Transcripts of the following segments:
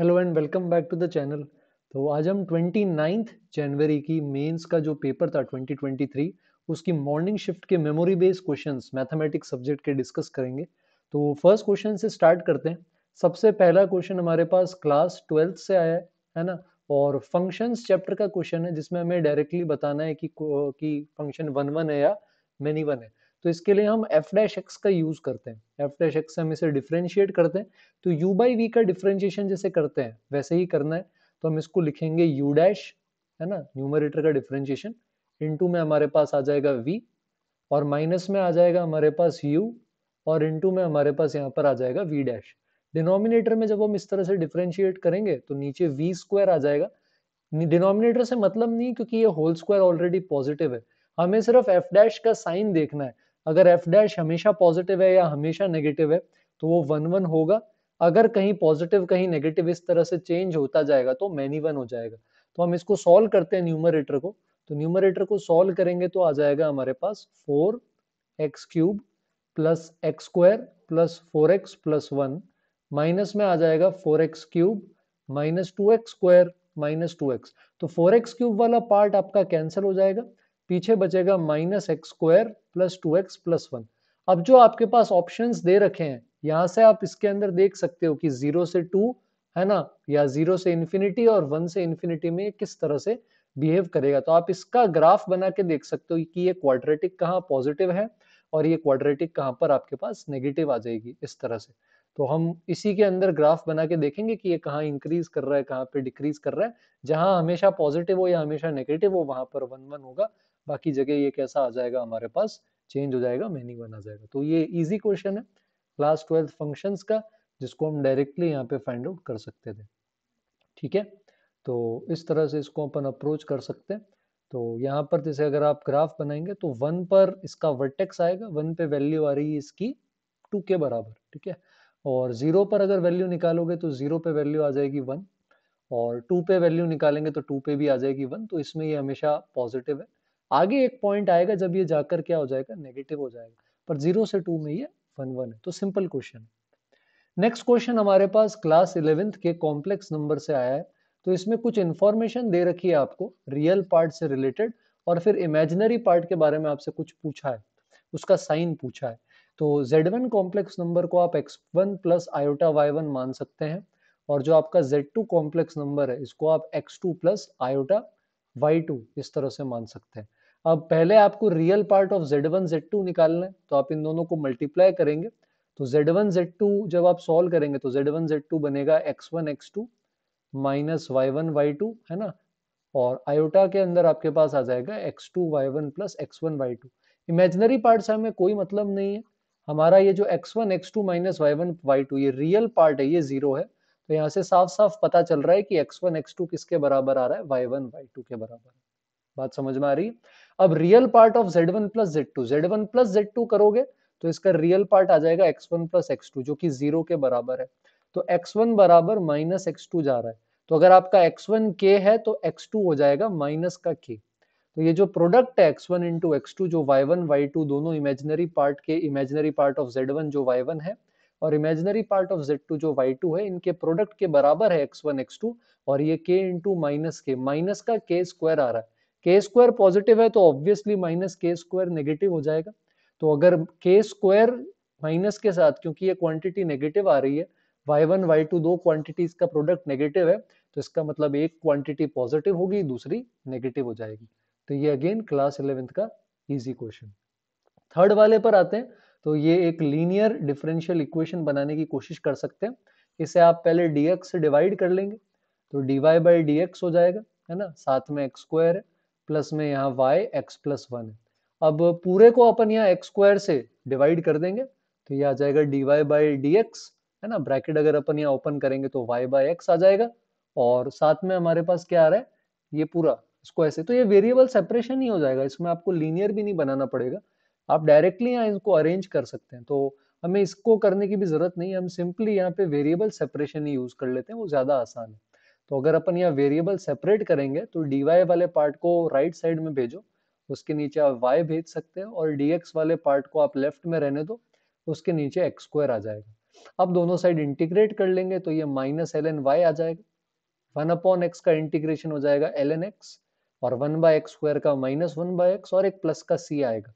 hello and welcome back to the channel तो आज हम ट्वेंटी नाइन्थ जनवरी की मेंस का जो पेपर था 2023 उसकी मॉर्निंग शिफ्ट के memory based questions mathematics subject के डिस्कस करेंगे तो फर्स्ट क्वेश्चन से स्टार्ट करते हैं सबसे पहला क्वेश्चन हमारे पास क्लास ट्वेल्थ से आया है है ना और फंक्शंस चैप्टर का क्वेश्चन है जिसमें हमें डायरेक्टली बताना है कि कि फंक्शन वन वन है या मेनी वन है तो इसके लिए हम एफ डैश एक्स का यूज करते हैं एफ डैश एक्स से हम इसे डिफ्रेंशिएट करते हैं तो यू बाई वी का डिफ्रेंशिएशन जैसे करते हैं वैसे ही करना है तो हम इसको लिखेंगे यू डैश है ना न्यूमरेटर का डिफ्रेंशिएशन इनटू में हमारे पास आ जाएगा वी और माइनस में आ जाएगा हमारे पास यू और इनटू में हमारे पास यहाँ पर आ जाएगा वी डैश डिनोमिनेटर में जब हम इस तरह से डिफ्रेंशिएट करेंगे तो नीचे वी स्क्वायर आ जाएगा डिनोमिनेटर से मतलब नहीं क्योंकि ये होल स्क्वायर ऑलरेडी पॉजिटिव है हमें सिर्फ एफ डैश का साइन देखना है अगर एफ डैश हमेशा पॉजिटिव है या हमेशा नेगेटिव है तो वो वन वन होगा अगर कहीं पॉजिटिव कहीं नेगेटिव इस तरह से चेंज होता जाएगा तो मैनी वन हो जाएगा तो हम इसको सॉल्व करते हैं न्यूमरेटर को तो न्यूमरेटर को सॉल्व करेंगे तो आ जाएगा हमारे पास four X cube plus X square plus four X plus one minus में आ जाएगा four X cube minus two X square minus two X तो फोर एक्स क्यूब वाला पार्ट आपका कैंसिल हो जाएगा पीछे बचेगा minus x square plus two x plus one अब जो आपके पास ऑप्शंस दे रखे हैं यहां से आप इसके अंदर देख सकते हो कि जीरो से टू है ना या जीरो से इन्फिनिटी और वन से इन्फिनिटी में किस तरह से बिहेव करेगा तो आप इसका ग्राफ बना के देख सकते हो कि ये क्वाड्रेटिक कहाँ पॉजिटिव है और ये क्वाड्रेटिक कहाँ पर आपके पास नेगेटिव आ जाएगी इस तरह से तो हम इसी के अंदर ग्राफ बना के देखेंगे कि ये कहाँ इंक्रीज कर रहा है कहाँ पे डिक्रीज कर रहा है जहां हमेशा पॉजिटिव हो या हमेशा नेगेटिव हो वहां पर वन वन होगा बाकी जगह ये कैसा आ जाएगा हमारे पास चेंज हो जाएगा मीनिंग वन आ जाएगा तो ये इजी क्वेश्चन है क्लास ट्वेल्थ फंक्शन का जिसको हम डायरेक्टली यहाँ पे फाइंड आउट कर सकते थे ठीक है तो इस तरह से इसको अपन अप्रोच कर सकते हैं तो यहाँ पर जैसे अगर आप ग्राफ बनाएंगे तो वन पर इसका वर्टेक्स आएगा वन पे वैल्यू आ रही है इसकी टू के बराबर ठीक है और जीरो पर अगर वैल्यू निकालोगे तो जीरो पे वैल्यू आ जाएगी वन और टू पे वैल्यू निकालेंगे तो टू पे भी आ जाएगी वन तो इसमें ये हमेशा पॉजिटिव है आगे एक पॉइंट आएगा जब ये जाकर क्या हो जाएगा नेगेटिव हो जाएगा पर जीरो से टू में ये वन वन है तो सिंपल क्वेश्चन नेक्स्ट क्वेश्चन हमारे पास क्लास इलेवेंथ के कॉम्प्लेक्स नंबर से आया है तो इसमें कुछ इन्फॉर्मेशन दे रखी है आपको रियल पार्ट से रिलेटेड और फिर इमेजिनरी पार्ट के बारे में आपसे कुछ पूछा है उसका साइन पूछा है तो Z1 कॉम्प्लेक्स नंबर को आप x1 one plus iota y1 मान सकते हैं और जो आपका Z2 कॉम्प्लेक्स नंबर है इसको आप x2 two plus iota y2 इस तरह से मान सकते हैं अब पहले आपको real part of Z one Z two निकालना है तो आप इन दोनों को मल्टीप्लाई करेंगे तो जेड वन जेड टू जब आप सॉल्व करेंगे तो जेड वन जेड टू बनेगा X one X two minus Y one Y two है ना और आयोटा के अंदर आपके पास आ जाएगा X two Y one plus X one Y two imaginary part से हमें कोई मतलब नहीं है हमारा ये जो X one X two minus Y one Y two ये रियल पार्ट है ये जीरो है तो यहाँ से साफ साफ पता चल रहा है कि एक्स वन एक्स टू किसके बराबर आ रहा है वाई वन वाई टू के बराबर बात समझ में आ रही है अब real part of Z one plus Z two Z one plus Z two करोगे तो इसका रियल पार्ट आ जाएगा X one plus X two जो कि जीरो के बराबर है तो एक्स वन बराबर माइनस एक्स टू जा रहा है तो अगर आपका एक्स वन के है तो एक्स टू हो जाएगा माइनस का के तो ये जो प्रोडक्ट है X one into X two जो वाई वन वाई टू दोनों इमेजनरी पार्ट के imaginary part of Z one जो वाई वन है और imaginary part of Z two जो वाई टू है इनके प्रोडक्ट के बराबर है एक्स वन एक्स टू और ये के इंटू माइनस के माइनस का के स्क्वायर आ रहा है के स्क्वायर पॉजिटिव है तो ऑब्वियसली माइनस के स्क्वायर नेगेटिव हो जाएगा तो अगर के स्क्वायर माइनस के साथ क्योंकि ये क्वांटिटी नेगेटिव आ रही है वाई वन वाई टू दो क्वांटिटीज का प्रोडक्ट नेगेटिव है तो इसका मतलब एक क्वांटिटी पॉजिटिव होगी दूसरी नेगेटिव हो जाएगी तो ये अगेन क्लास इलेवेंथ का इजी क्वेश्चन थर्ड वाले पर आते हैं तो ये एक लीनियर डिफरेंशियल इक्वेशन बनाने की कोशिश कर सकते हैं इसे आप पहले डीएक्स से डिवाइड कर लेंगे तो डीवाई बाई डी हो जाएगा है ना साथ में एक्स स्क्वायर है प्लस में यहाँ y x प्लस वन है अब पूरे को अपन यहाँ एक्स स्क्वायर से डिवाइड कर देंगे तो ये आ जाएगा dy y by d x है ना ब्रैकेट अगर अपन यहाँ ओपन करेंगे तो y बाई एक्स आ जाएगा और साथ में हमारे पास क्या आ रहा है ये पूरा इसको ऐसे तो ये वेरिएबल सेपरेशन ही हो जाएगा इसमें आपको लीनियर भी नहीं बनाना पड़ेगा आप डायरेक्टली यहाँ इसको अरेंज कर सकते हैं तो हमें इसको करने की भी जरूरत नहीं है हम सिंपली यहाँ पे वेरिएबल सेपरेशन ही यूज कर लेते हैं वो ज्यादा आसान है तो अगर अपन यहाँ वेरिएबल सेपरेट करेंगे तो डी वाले पार्ट को राइट right साइड में भेजो उसके नीचे आप वाई भेज सकते हैं और डी वाले पार्ट को आप लेफ्ट में रहने दो उसके नीचे एक्स स्क्वायर आ जाएगा अब दोनों साइड इंटीग्रेट कर लेंगे तो ये माइनस एल एन वाई आ जाएगा वन अपॉन एक्स का इंटीग्रेशन हो जाएगा एल एन एक्स और वन बाय एक्स स्क्वायर का माइनस वन बाय एक्स और एक प्लस का सी आएगा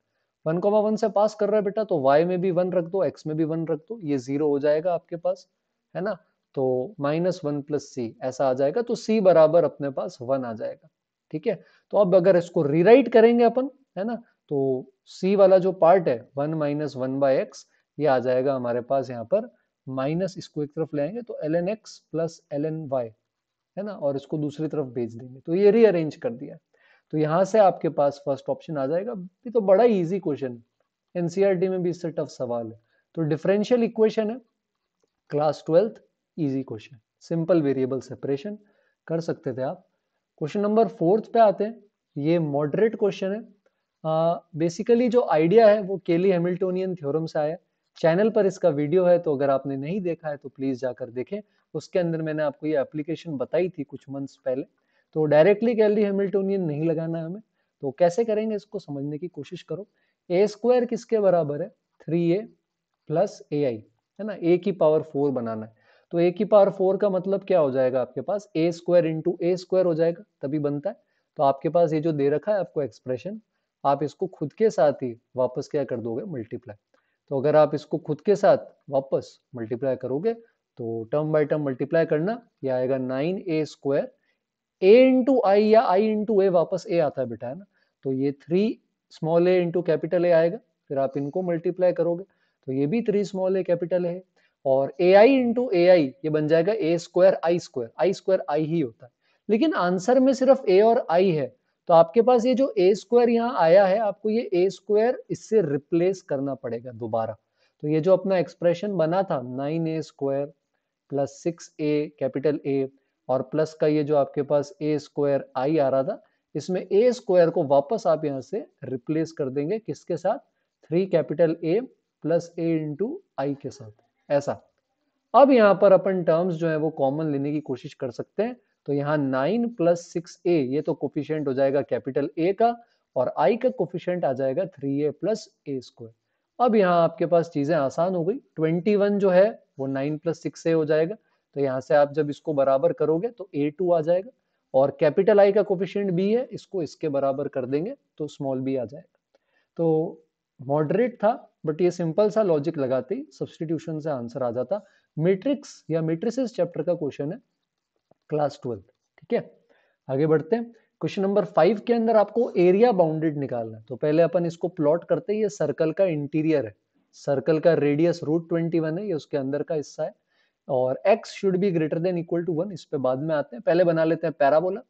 वन को वन से पास कर रहा है बेटा तो वाई में भी वन रख दो एक्स में भी वन रख दो ये जीरो हो जाएगा आपके पास है ना तो माइनस वन प्लस सी ऐसा आ जाएगा तो सी बराबर अपने पास वन आ जाएगा ठीक है तो अब अगर इसको रीराइट करेंगे अपन है ना तो सी वाला जो पार्ट है one minus one by x ये आ जाएगा हमारे पास यहाँ पर माइनस इसको एक तरफ लाएंगे तो l n x plus l n y है ना और इसको दूसरी तरफ भेज देंगे तो ये रीअरेंज कर दिया तो यहाँ से आपके पास फर्स्ट ऑप्शन आ जाएगा ये तो बड़ा इजी क्वेश्चन एनसीईआरटी में भी इससे टफ सवाल है तो डिफरेंशियल इक्वेशन है class twelfth easy question simple variable separation कर सकते थे आप क्वेश्चन नंबर फोर्थ पे आते हैं ये मॉडरेट क्वेश्चन है बेसिकली uh, जो आइडिया है वो केली हेमिल्टोनियन थ्योरम से आया चैनल पर इसका वीडियो है तो अगर आपने नहीं देखा है तो प्लीज जाकर देखें उसके अंदर मैंने आपको ये एप्लीकेशन बताई थी कुछ मंथ्स पहले तो डायरेक्टली कैली हेमिल्टोनियन नहीं लगाना है हमें तो कैसे करेंगे इसको समझने की कोशिश करो ए स्क्वायर किसके बराबर है थ्री ए प्लस ए आई है ना ए की पावर फोर बनाना है तो ए की पावर फोर का मतलब क्या हो जाएगा आपके पास a square into a square हो जाएगा तभी बनता है तो आपके पास ये जो दे रखा है आपको एक्सप्रेशन आप इसको खुद के साथ ही वापस क्या कर दोगे मल्टीप्लाई तो अगर आप इसको खुद के साथ वापस मल्टीप्लाई करोगे तो टर्म बाय टर्म मल्टीप्लाई करना ये आएगा nine a square a into I या आई इंटू ए वापस ए आता है बेटा है ना तो ये three small a into capital A आएगा फिर आप इनको मल्टीप्लाई करोगे तो ये भी three small a capital A है और ए आई इंटू ए आई ये बन जाएगा a square I square I square I ही होता है लेकिन आंसर में सिर्फ ए और आई है तो आपके पास ये जो ए स्क्वायर यहाँ आया है आपको ये ए स्क्वायर इससे रिप्लेस करना पड़ेगा दोबारा तो ये जो अपना एक्सप्रेशन बना था nine a square plus six a capital A और प्लस का ये जो आपके पास ए स्क्वायर आई आ रहा था इसमें ए स्क्वायर को वापस आप यहाँ से रिप्लेस कर देंगे किसके साथ three capital A plus a into I के साथ ऐसा अब यहाँ पर अपन टर्म्स जो है वो कॉमन लेने की कोशिश कर सकते हैं तो यहाँ नाइन प्लस सिक्स ए ये तो कोफिशियंट हो जाएगा कैपिटल ए का और आई का कोफिशियंट आ जाएगा three a plus a square अब यहाँ आपके पास चीजें आसान हो गई ट्वेंटी वन जो है वो नाइन प्लस सिक्स ए हो जाएगा तो यहाँ से आप जब इसको बराबर करोगे तो ए टू आ जाएगा और कैपिटल आई का कोफिशियंट बी है इसको इसके बराबर कर देंगे तो स्मॉल बी आ जाएगा तो मॉडरेट था बट ये सिंपल सा लॉजिक लगाते सब्सटीट्यूशन से आंसर आ जाता मेट्रिक्स या मेट्रिसेस चैप्टर का क्वेश्चन है क्लास ट्वेल्थ ठीक है आगे बढ़ते हैं क्वेश्चन नंबर फाइव के अंदर आपको एरिया बाउंडेड निकालना है तो पहले अपन इसको प्लॉट करते हैं ये सर्कल का इंटीरियर है सर्कल का रेडियस रूट ट्वेंटी वन है ये उसके अंदर का हिस्सा है और x should be greater than equal to one इस पे बाद में आते हैं पहले बना लेते हैं पैराबोला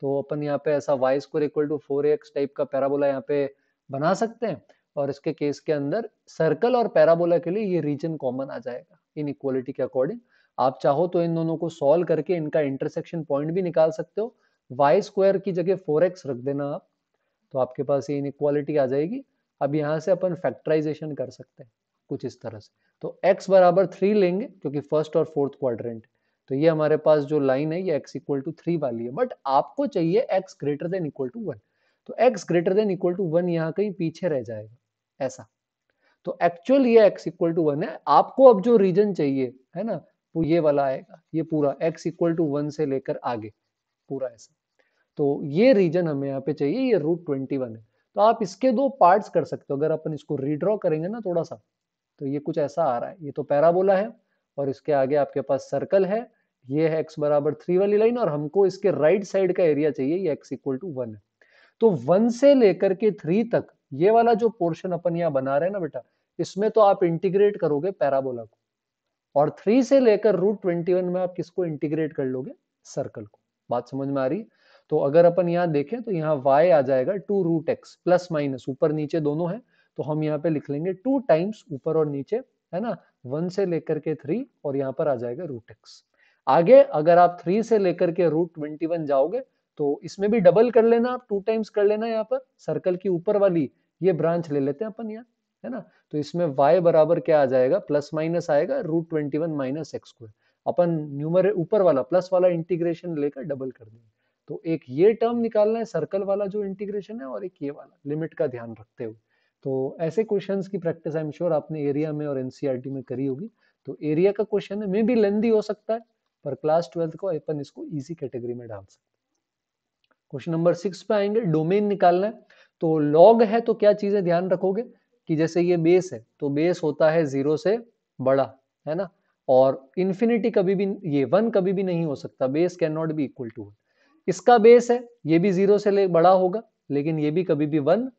तो अपन यहाँ पे ऐसा y square equal to four x type का पैराबोला यहाँ पे बना सकते हैं और इसके केस के अंदर सर्कल और पैराबोला के लिए ये रीजन कॉमन आ जाएगा इन इक्वालिटी के अकॉर्डिंग आप चाहो तो इन दोनों को सॉल्व करके इनका इंटरसेक्शन पॉइंट भी निकाल सकते हो वाई स्क्वायर की जगह फोर एक्स रख देना आप तो आपके पास ये इन इक्वालिटी आ जाएगी अब यहाँ से अपन फैक्टराइजेशन कर सकते हैं कुछ इस तरह से तो एक्स बराबर थ्री लेंगे क्योंकि फर्स्ट और फोर्थ क्वाड्रेंट तो ये हमारे पास जो लाइन है ये एक्स इक्वल टू थ्री वाली है बट आपको चाहिए x greater than equal to one तो x greater than equal to one यहाँ कहीं पीछे रह जाएगा ऐसा तो एक्चुअल ये एक्स इक्वल टू वन है आपको अब जो रीजन चाहिए है ना वो ये वाला आएगा ये पूरा एक्स इक्वल टू वन से लेकर आगे पूरा ऐसा तो ये रीजन हमें यहाँ पे चाहिए ये रूट ट्वेंटी वन है तो आप इसके दो पार्ट्स कर सकते हो अगर अपन इसको रिड्रॉ करेंगे ना थोड़ा सा तो ये कुछ ऐसा आ रहा है ये तो पैराबोला है और इसके आगे आपके पास सर्कल है ये है एक्स बराबर थ्री वाली लाइन और हमको इसके राइट साइड का एरिया चाहिए ये एक्स इक्वल टू वन है तो वन से लेकर के थ्री तक ये वाला जो पोर्शन अपन यहाँ बना रहे हैं ना बेटा इसमें तो आप इंटीग्रेट करोगे पैराबोला को और थ्री से लेकर रूट ट्वेंटी वन में आप किसको इंटीग्रेट कर लोगे सर्कल को बात समझ में आ रही तो अगर अपन यहाँ देखें तो यहाँ y आ जाएगा two root x plus minus ऊपर नीचे दोनों है तो हम यहाँ पे लिख लेंगे टू टाइम्स ऊपर और नीचे है ना वन से लेकर के थ्री और यहाँ पर आ जाएगा रूट एक्स आगे अगर आप थ्री से लेकर के रूट ट्वेंटी वन जाओगे तो इसमें भी डबल कर लेना आप टू टाइम्स कर लेना यहाँ पर सर्कल की ऊपर वाली ये ब्रांच ले लेते हैं अपन यार है ना तो इसमें y बराबर क्या आ जाएगा प्लस माइनस आएगा root twenty one minus x square अपन न्यूमर ऊपर वाला प्लस वाला इंटीग्रेशन लेकर डबल कर देंगे तो एक ये टर्म निकालना है सर्कल वाला जो इंटीग्रेशन है और एक ये वाला लिमिट का ध्यान रखते हुए तो ऐसे क्वेश्चन की प्रैक्टिस आई एम श्योर आपने एरिया में और एनसीईआरटी e में करी होगी तो एरिया का क्वेश्चन है मे भी लेंदी हो सकता है पर क्लास ट्वेल्थ को अपन इसको इजी कैटेगरी में डाल सकते क्वेश्चन नंबर सिक्स पे आएंगे डोमेन निकालना है तो लॉग है तो क्या चीजें ध्यान रखोगे कि जैसे ये बेस है तो बेस होता है जीरो से बड़ा है ना और इन्फिनिटी कभी भी ये वन कभी भी नहीं हो सकता base can not be equal to one इसका बेस है ये भी जीरो से ले बड़ा होगा लेकिन ये भी कभी भी वन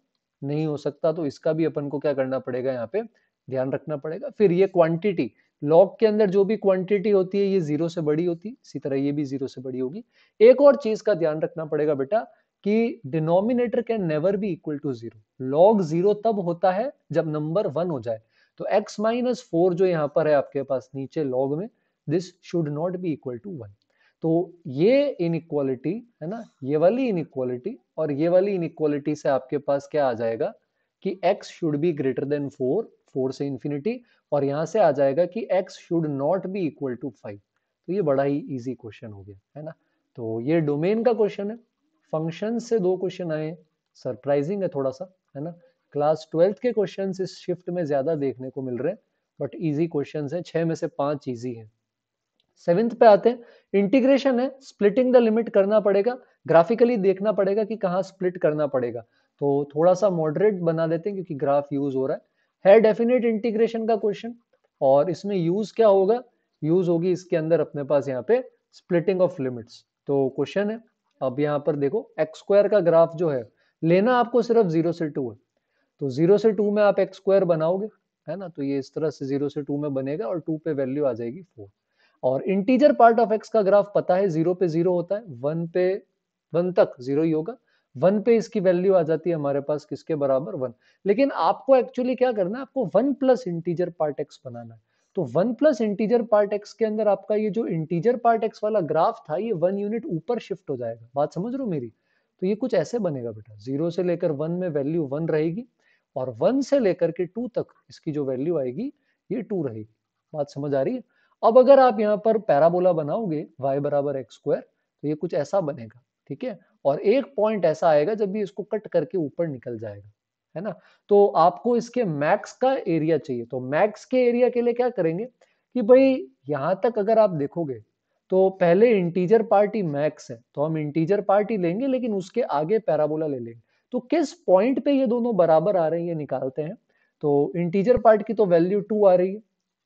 नहीं हो सकता तो इसका भी अपन को क्या करना पड़ेगा यहाँ पे ध्यान रखना पड़ेगा फिर ये क्वांटिटी लॉग के अंदर जो भी क्वांटिटी होती है ये जीरो से बड़ी होती है इसी तरह ये भी जीरो से बड़ी होगी एक और चीज का ध्यान रखना पड़ेगा बेटा कि denominator can never be equal to zero log zero तब होता है जब नंबर वन हो जाए तो x माइनस फोर जो यहाँ पर है आपके पास नीचे लॉग में this should not be equal to one तो ये इनक्वालिटी है ना ये वाली इनक्वालिटी और ये वाली इनक्वालिटी से आपके पास क्या आ जाएगा कि x should be greater than four four से इन्फिनिटी और यहाँ से आ जाएगा कि x should not be equal to five तो ये बड़ा ही इजी क्वेश्चन हो गया है ना तो ये डोमेन का क्वेश्चन है फंक्शन से दो क्वेश्चन आए सरप्राइजिंग है थोड़ा सा है ना क्लास ट्वेल्थ के क्वेश्चन इस शिफ्ट में ज्यादा देखने को मिल रहे हैं बट इजी क्वेश्चन है छह में से पांच इजी है सेवेंथ पे आते हैं इंटीग्रेशन है स्प्लिटिंग द लिमिट करना पड़ेगा ग्राफिकली देखना पड़ेगा कि कहाँ स्प्लिट करना पड़ेगा तो थोड़ा सा मॉडरेट बना देते हैं क्योंकि ग्राफ यूज हो रहा है है डेफिनेट इंटीग्रेशन का क्वेश्चन और इसमें यूज क्या होगा यूज होगी इसके अंदर अपने पास यहाँ पे स्प्लिटिंग ऑफ लिमिट्स तो क्वेश्चन है अब यहाँ पर देखो एक्स स्क्वायर का ग्राफ जो है लेना आपको सिर्फ जीरो से टू है तो जीरो से टू में आप एक्स स्क्वायर बनाओगे है ना तो ये इस तरह से जीरो से टू में बनेगा और टू पे वैल्यू आ जाएगी फोर और इंटीजर पार्ट ऑफ एक्स का ग्राफ पता है जीरो पे जीरो होता है वन पे वन तक जीरो ही होगा वन पे इसकी वैल्यू आ जाती है हमारे पास किसके बराबर वन लेकिन आपको एक्चुअली क्या करना है आपको one plus integer part x बनाना है तो one plus integer part x के अंदर आपका ये जो इंटीजर पार्ट एक्स वाला ग्राफ था ये वन यूनिट ऊपर शिफ्ट हो जाएगा बात समझ रहे हो मेरी तो ये कुछ ऐसे बनेगा बेटा जीरो से लेकर वन में वैल्यू वन रहेगी और वन से लेकर के टू तक इसकी जो वैल्यू आएगी ये टू रहेगी बात समझ आ रही है अब अगर आप यहाँ पर पैराबोला बनाओगे y बराबर एक्स स्क्वायर तो ये कुछ ऐसा बनेगा ठीक है और एक पॉइंट ऐसा आएगा जब भी इसको कट करके ऊपर निकल जाएगा है ना तो आपको इसके मैक्स का एरिया चाहिए तो मैक्स के एरिया के लिए क्या करेंगे कि भाई यहाँ तक अगर आप देखोगे तो पहले इंटीजर पार्टी मैक्स है तो हम इंटीजर पार्टी लेंगे लेकिन उसके आगे पैराबोला ले लेंगे तो किस पॉइंट पे ये दोनों बराबर आ रहे हैं ये निकालते हैं तो इंटीजर पार्ट की तो वैल्यू टू आ रही है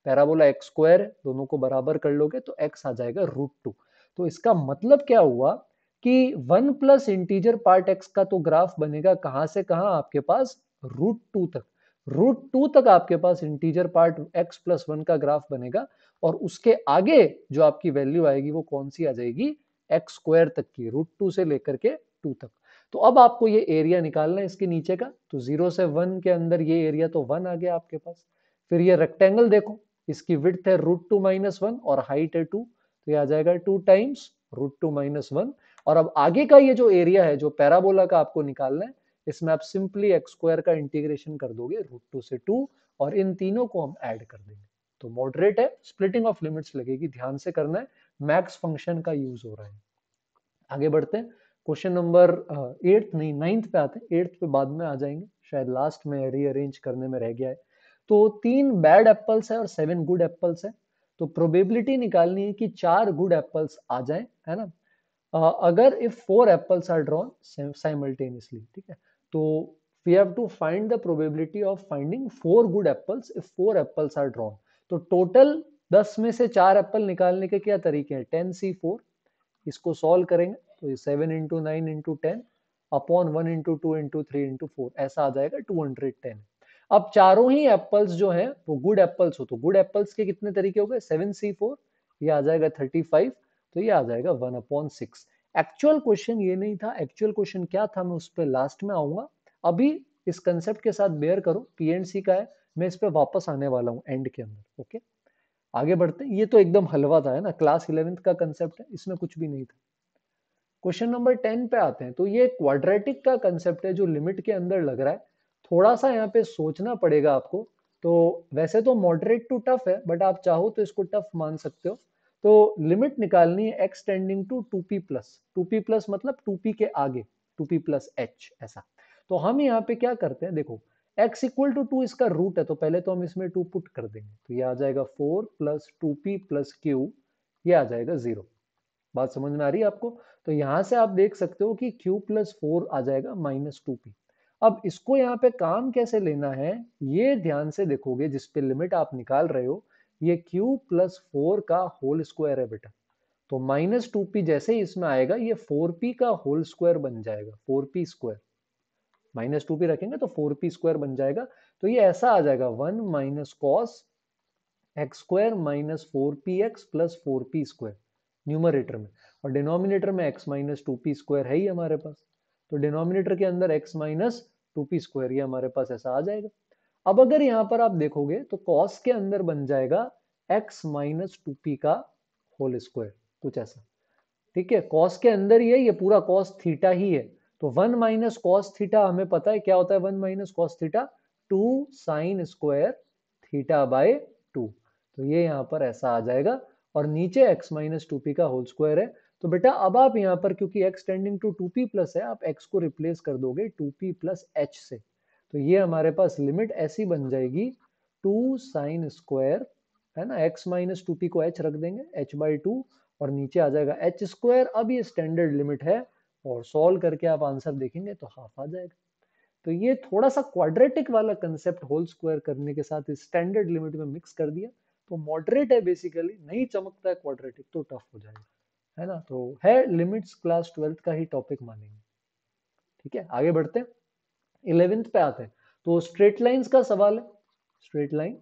पैराबोला एक्स स्क्वायर दोनों को बराबर कर लोगे तो एक्स आ जाएगा रूट टू तो इसका मतलब क्या हुआ कि one plus integer part x का तो ग्राफ बनेगा कहां से कहां आपके पास रूट टू तक रूट टू तक आपके पास integer part x plus one का ग्राफ बनेगा और उसके आगे जो आपकी वैल्यू आएगी वो कौन सी आ जाएगी एक्स स्क्वायर तक की रूट टू से लेकर के टू तक तो अब आपको ये एरिया निकालना है इसके नीचे का तो जीरो से वन के अंदर ये एरिया तो वन आ गया आपके पास फिर ये रेक्टेंगल देखो इसकी विड्थ है रूट टू माइनस वन और हाइट है टू तो ये आ जाएगा two times root two minus one और अब आगे का ये जो एरिया है जो पैराबोला का आपको निकालना है इसमें आप सिंपली एक्स स्क्वायर का इंटीग्रेशन कर दोगे रूट टू से टू और इन तीनों को हम ऐड कर देंगे तो मॉडरेट है स्प्लिटिंग ऑफ लिमिट्स लगेगी ध्यान से करना है मैक्स फंक्शन का यूज हो रहा है आगे बढ़ते हैं क्वेश्चन नंबर एट्थ नहीं नाइन्थ पे आते हैं एट्थ पे बाद में आ जाएंगे शायद लास्ट में रीअरेंज करने में रह गया है तो तीन बैड एप्पल्स है और सेवन गुड एप्पल्स है तो प्रोबेबिलिटी निकालनी है कि चार गुड एप्पल्स आ जाए है ना Uh, अगर if four apples are drawn simultaneously ठीक है तो we have to find the probability of finding four good apples if four apples are drawn तो टोटल दस में से चार एप्पल निकालने के क्या तरीके हैं टेन सी फोर इसको सॉल्व करेंगे तो seven into nine into ten upon one into two into three into four ऐसा आ जाएगा टू हंड्रेड टेन अब चारों ही एप्पल्स जो हैं वो गुड एप्पल्स हो तो गुड एप्पल्स के कितने तरीके हो गए सेवन सी फोर ये आ जाएगा थर्टी फाइव तो ये आ जाएगा one upon six actual question ये नहीं था एक्चुअल क्वेश्चन क्या था मैं उस पर लास्ट में आऊंगा अभी इस कंसेप्ट के साथ बेयर करो पी एंड सी का है मैं इस पर वापस आने वाला हूँ एंड के अंदर ओके आगे बढ़ते हैं ये तो एकदम हलवा था है ना क्लास इलेवेंथ का कंसेप्ट है इसमें कुछ भी नहीं था क्वेश्चन नंबर टेन पे आते हैं तो ये क्वाड्रेटिक का कंसेप्ट है जो लिमिट के अंदर लग रहा है थोड़ा सा यहाँ पे सोचना पड़ेगा आपको तो वैसे तो मॉडरेट टू टफ है बट आप चाहो तो इसको टफ मान सकते हो तो लिमिट निकालनी है x tending to two p plus two p plus मतलब टू पी के आगे टू पी प्लस एच ऐसा तो हम यहाँ पे क्या करते हैं देखो x इक्वल टू टू इसका रूट है तो पहले तो हम इसमें टू पुट कर देंगे तो ये आ जाएगा four plus two p plus q ये आ जाएगा जीरो बात समझ में आ रही है आपको तो यहां से आप देख सकते हो कि q प्लस फोर आ जाएगा माइनस टू पी अब इसको यहाँ पे काम कैसे लेना है ये ध्यान से देखोगे जिसपे लिमिट आप निकाल रहे हो ये q प्लस फोर का होल स्क्वायर है बेटा तो माइनस टू पी जैसे ही इसमें आएगा ये फोर पी का होल स्क्वायर बन जाएगा four p square minus two p रखेंगे तो फोर पी स्क्वायर बन जाएगा तो ये ऐसा आ जाएगा one minus cos x square minus four p x plus four p square numerator में और डिनोमिनेटर में x minus two p square है ही हमारे पास तो डिनोमिनेटर के अंदर x minus two p square ये हमारे पास ऐसा आ जाएगा अब अगर यहां पर आप देखोगे तो कॉस के अंदर बन जाएगा एक्स माइनस टू पी का होल स्क्वायर कुछ ऐसा ठीक है कॉस के अंदर ही है ये पूरा कॉस थीटा ही है तो वन माइनस कॉस थीटा हमें पता है क्या होता है one minus cos theta two sine square theta by two तो ये यहां पर ऐसा आ जाएगा और नीचे x माइनस टू पी का होल स्क्वायर है तो बेटा अब आप यहां पर क्योंकि x tending to two p plus है आप एक्स को रिप्लेस कर दोगे टू पी प्लस एच से तो ये हमारे पास लिमिट ऐसी बन जाएगी टू साइन स्क्वायर है ना एक्स माइनस टू पी को एच रख देंगे एच बाई टू और नीचे आ जाएगा एच स्क्वायर अब ये स्टैंडर्ड लिमिट है और सॉल्व करके आप आंसर देखेंगे तो हाफ आ जाएगा तो ये थोड़ा सा क्वाड्रेटिक वाला कंसेप्ट होल स्क्वायर करने के साथ स्टैंडर्ड लिमिट में मिक्स कर दिया तो मॉडरेट है बेसिकली नहीं चमकता है क्वाड्रेटिक तो टफ हो जाएगा है ना तो है लिमिट्स क्लास ट्वेल्थ का ही टॉपिक मानेंगे ठीक है आगे बढ़ते हैं इलेवेंथ पे आते हैं तो स्ट्रेट लाइंस का सवाल है straight line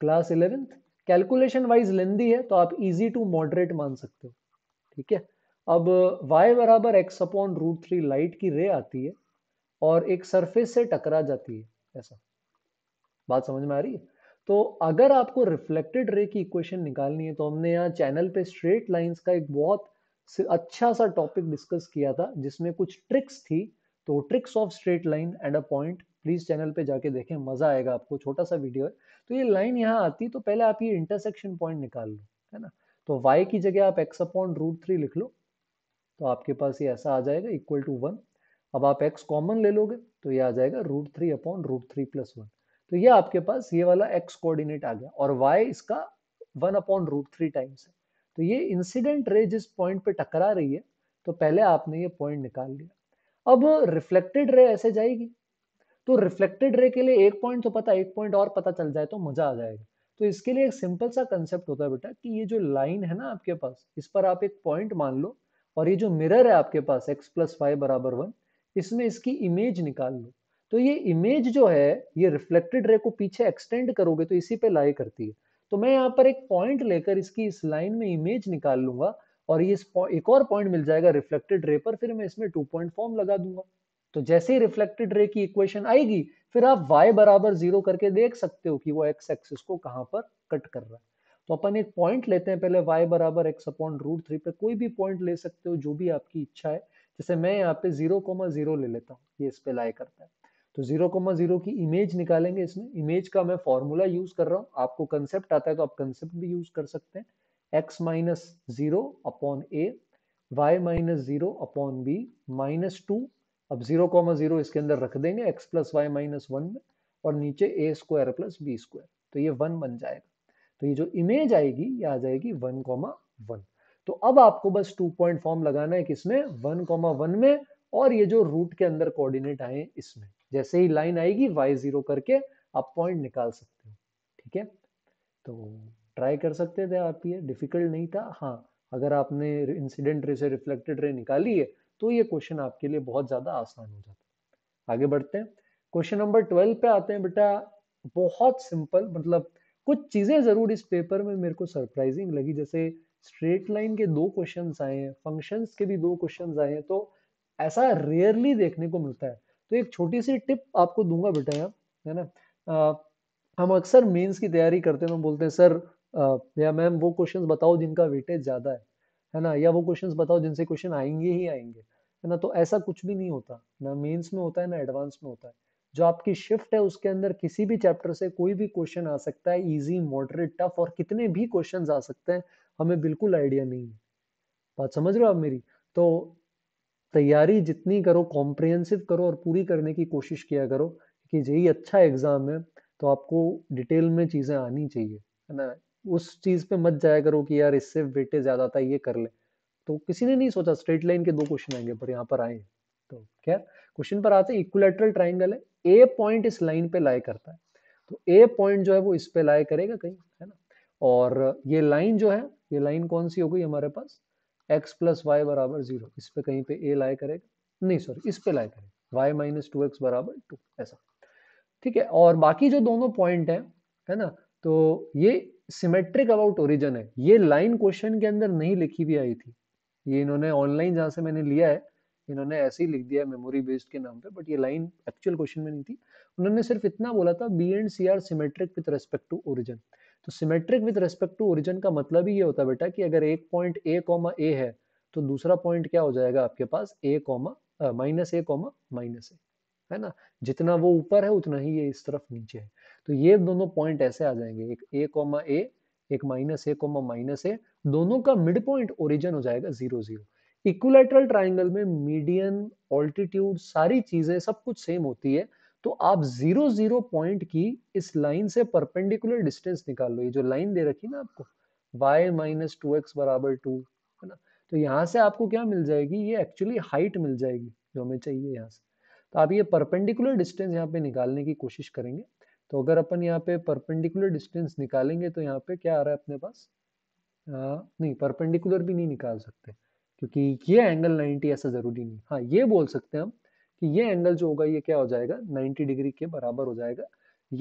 class eleventh calculation wise lengthy है तो आप इजी टू मॉडरेट मान सकते हो ठीक है अब y बराबर x upon root three light की रे आती है और एक सरफेस से टकरा जाती है ऐसा बात समझ में आ रही है तो अगर आपको रिफ्लेक्टेड रे की इक्वेशन निकालनी है तो हमने यहाँ चैनल पे स्ट्रेट लाइंस का एक बहुत अच्छा सा टॉपिक डिस्कस किया था जिसमें कुछ ट्रिक्स थी तो tricks of straight line and a point please channel पे जाके देखें मजा आएगा आपको छोटा सा वीडियो है तो ये लाइन यहाँ आती तो पहले आप ये इंटरसेक्शन पॉइंट निकाल लो है ना तो वाई की जगह आप एक्स अपॉन रूट थ्री लिख लो तो आपके पास ये ऐसा आ जाएगा इक्वल टू वन अब आप एक्स कॉमन ले लोगे तो ये आ जाएगा root three upon root three plus one तो ये आपके पास ये वाला एक्स कोऑर्डिनेट आ गया और वाई इसका one upon root three times है तो ये इंसिडेंट रे जिस पॉइंट पे टकरा रही है तो पहले आपने ये पॉइंट निकाल लिया अब रिफ्लेक्टेड रे ऐसे जाएगी तो रिफ्लेक्टेड रे के लिए एक पॉइंट तो पता एक पॉइंट और पता चल जाए तो मजा आ जाएगा तो इसके लिए एक सिंपल सा कंसेप्ट होता है बेटा कि ये जो लाइन है ना आपके पास इस पर आप एक पॉइंट मान लो और ये जो मिरर है आपके पास एक्स प्लस वाई बराबर वन इसमें इसकी इमेज निकाल लो तो ये इमेज जो है ये रिफ्लेक्टेड रे को पीछे एक्सटेंड करोगे तो इसी पे लाई करती है तो मैं यहाँ पर एक पॉइंट लेकर इसकी इस लाइन में इमेज निकाल लूंगा और ये एक और पॉइंट मिल जाएगा रिफ्लेक्टेड रे पर फिर मैं इसमें टू पॉइंट फॉर्म लगा दूंगा तो जैसे ही रिफ्लेक्टेड रे की इक्वेशन आएगी फिर आप y बराबर जीरो करके देख सकते हो कि वो x एक्सिस को कहां पर कट कर रहा है तो अपन एक पॉइंट लेते हैं पहले y बराबर एक्स अपॉन रूट थ्री पे कोई भी पॉइंट ले सकते हो जो भी आपकी इच्छा है जैसे मैं यहाँ पे जीरो कोमा जीरो ले लेता हूँ ये इस पे लाई करता है तो जीरो कोमा जीरो की इमेज निकालेंगे इसमें इमेज का मैं फॉर्मूला यूज कर रहा हूँ आपको कंसेप्ट आता है तो आप कंसेप्ट भी यूज कर सकते हैं x minus 0 upon a y minus zero upon b minus two अब जीरो comma जीरो इसके अंदर रख देंगे x plus y minus one में और नीचे a square plus b square तो ये वन बन जाएगा तो ये जो इमेज आएगी ये आ जाएगी वन कॉमा वन तो अब आपको बस टू पॉइंट फॉर्म लगाना है किसमें वन कॉमा वन में और ये जो रूट के अंदर coordinate आए इसमें जैसे ही लाइन आएगी वाई जीरो करके आप पॉइंट निकाल सकते हो ठीक है तो ट्राई कर सकते थे आप ये डिफिकल्ट नहीं था हाँ अगर आपने इंसिडेंट रे से रिफ्लेक्टेड रे निकाली है तो ये क्वेश्चन आपके लिए बहुत ज़्यादा आसान हो जाता है आगे बढ़ते हैं क्वेश्चन नंबर ट्वेल्व पे आते हैं बेटा बहुत सिंपल मतलब कुछ चीज़ें ज़रूर इस पेपर में मेरे को सरप्राइजिंग लगी जैसे स्ट्रेट लाइन के दो क्वेश्चन आए हैं फंक्शंस के भी दो क्वेश्चन आए हैं तो ऐसा रेयरली देखने को मिलता है तो एक छोटी सी टिप आपको दूंगा बेटा यहाँ है ना हम अक्सर मेंस की तैयारी करते हैं तो बोलते हैं सर या मैम वो क्वेश्चंस बताओ जिनका वेटेज ज़्यादा है है ना या वो क्वेश्चंस बताओ जिनसे क्वेश्चन आएंगे ही आएंगे है ना तो ऐसा कुछ भी नहीं होता ना मेंस में होता है ना एडवांस में होता है जो आपकी शिफ्ट है उसके अंदर किसी भी चैप्टर से कोई भी क्वेश्चन आ सकता है इजी मॉडरेट टफ और कितने भी क्वेश्चन आ सकते हैं हमें बिल्कुल आइडिया नहीं है बात समझ रहे हो आप मेरी तो तैयारी जितनी करो कॉम्प्रिहेंसिव करो और पूरी करने की कोशिश किया करो कि यही अच्छा एग्जाम है तो आपको डिटेल में चीज़ें आनी चाहिए है ना उस चीज पे मत जाया करो कि यार इससे वेटेज ज्यादा था ये कर ले तो किसी ने नहीं सोचा स्ट्रेट लाइन के दो क्वेश्चन आएंगे पर यहाँ पर आए तो क्या क्वेश्चन पर आते इक्वलेटरल ट्राइंगल है ए पॉइंट इस लाइन पे लाई करता है तो ए पॉइंट जो है वो इस पे लाई करेगा कहीं है ना और ये लाइन जो है ये लाइन कौन सी हो गई हमारे पास एक्स प्लस वाई बराबर जीरो इस पे कहीं पे ए लाई करेगा नहीं सॉरी इस पे लाई करेगा वाई माइनस टू एक्स बराबर टू ऐसा ठीक है और बाकी जो दोनों पॉइंट है है ना तो ये सिमेट्रिक अबाउट ओरिजन है ये लाइन क्वेश्चन के अंदर नहीं लिखी भी आई थी ये इन्होंने ऑनलाइन जहां से मैंने लिया है इन्होंने ऐसे ही लिख दिया मेमोरी बेस्ड के नाम पे बट ये लाइन एक्चुअल क्वेश्चन में नहीं थी उन्होंने सिर्फ इतना बोला था B and C are symmetric with respect to origin तो symmetric with respect to origin का मतलब ही ये होता है बेटा कि अगर एक पॉइंट ए कॉमा ए है तो दूसरा पॉइंट क्या हो जाएगा आपके पास a comma minus a comma minus a है ना जितना वो ऊपर है उतना ही ये इस तरफ नीचे है तो ये दोनों पॉइंट ऐसे आ जाएंगे एक ए कॉमा ए एक minus a comma minus a दोनों का मिड पॉइंट ओरिजिन हो जाएगा जीरो जीरो इक्वलेटरल ट्राइंगल में मीडियन ऑल्टीट्यूड सारी चीजें सब कुछ सेम होती है तो आप जीरो जीरो पॉइंट की इस लाइन से परपेंडिकुलर डिस्टेंस निकाल लो ये जो लाइन दे रखी ना आपको वाई माइनस टू एक्स बराबर टू है ना तो यहाँ से आपको क्या मिल जाएगी ये एक्चुअली हाइट मिल जाएगी जो हमें चाहिए यहाँ से तो आप ये परपेंडिकुलर डिस्टेंस यहाँ पे निकालने की कोशिश करेंगे तो अगर अपन यहाँ पे परपेंडिकुलर डिस्टेंस निकालेंगे तो यहाँ पे क्या आ रहा है अपने पास आ, नहीं परपेंडिकुलर भी नहीं निकाल सकते क्योंकि ये एंगल 90 ऐसा ज़रूरी नहीं हाँ ये बोल सकते हैं हम कि ये एंगल जो होगा ये क्या हो जाएगा 90 डिग्री के बराबर हो जाएगा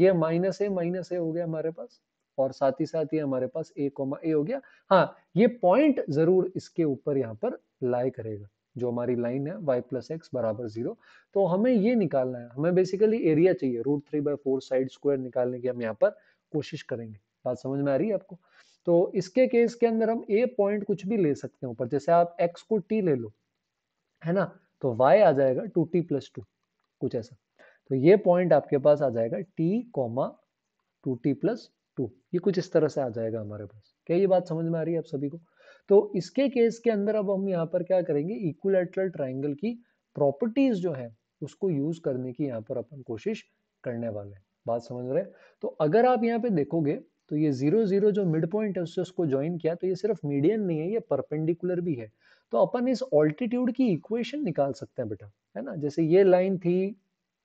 ये माइनस ए माइनस ए हो गया हमारे पास और साथ ही साथ ये हमारे पास ए कोमा ए हो गया हाँ ये पॉइंट ज़रूर इसके ऊपर यहाँ पर लाई करेगा जो हमारी लाइन है वाई प्लस एक्स बराबर जीरो तो हमें ये निकालना है हमें बेसिकली एरिया चाहिए root three by four side square निकालने की हम यहाँ पर कोशिश करेंगे बात समझ में आ रही है आपको तो इसके केस के अंदर हम ए पॉइंट कुछ भी ले सकते हैं ऊपर जैसे आप एक्स को टी ले लो है ना तो वाई आ जाएगा टू टी प्लस टू कुछ ऐसा तो ये पॉइंट आपके पास आ जाएगा t comma two t plus two ये कुछ इस तरह से आ जाएगा हमारे पास क्या ये बात समझ में आ रही है आप सभी को तो इसके केस के अंदर अब हम यहाँ पर क्या करेंगे इक्वलेटरल ट्राइंगल की प्रॉपर्टीज जो है उसको यूज करने की यहाँ पर अपन कोशिश करने वाले हैं बात समझ रहे हैं तो अगर आप यहाँ पे देखोगे तो ये जीरो जीरो जो मिड पॉइंट है उससे उसको ज्वाइन किया तो ये सिर्फ मीडियम नहीं है ये परपेंडिकुलर भी है तो अपन इस ऑल्टीट्यूड की इक्वेशन निकाल सकते हैं बेटा है ना जैसे ये लाइन थी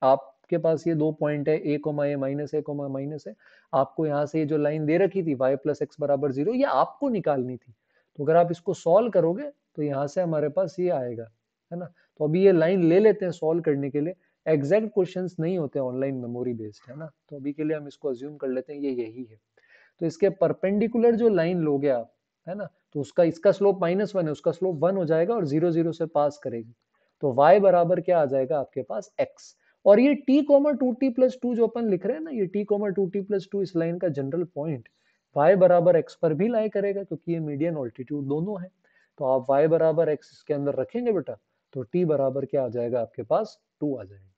आपके पास ये दो पॉइंट है a comma a minus a comma minus है आपको यहाँ से ये जो लाइन दे रखी थी वाई प्लस एक्स बराबर जीरो ये आपको निकालनी थी तो अगर आप इसको सॉल्व करोगे तो यहाँ से हमारे पास ये आएगा है ना तो अभी ये लाइन ले लेते हैं सॉल्व करने के लिए एग्जैक्ट क्वेश्चन नहीं होते ऑनलाइन मेमोरी बेस्ड है ना तो अभी के लिए हम इसको अज्यूम कर लेते हैं ये यही है तो इसके परपेंडिकुलर जो लाइन लोगे आप है ना तो उसका इसका स्लोप माइनस वन है उसका स्लोप वन हो जाएगा और जीरो जीरो से पास करेगी तो वाई बराबर क्या आ जाएगा आपके पास एक्स और ये t comma two t plus two जो अपन लिख रहे हैं ना ये t comma two t plus two इस लाइन का जनरल पॉइंट y बराबर x पर भी लाई करेगा क्योंकि ये मीडियन ऑल्टीट्यूड दोनों है तो आप y बराबर x इसके अंदर रखेंगे बेटा तो t बराबर क्या आ जाएगा आपके पास टू आ जाएगा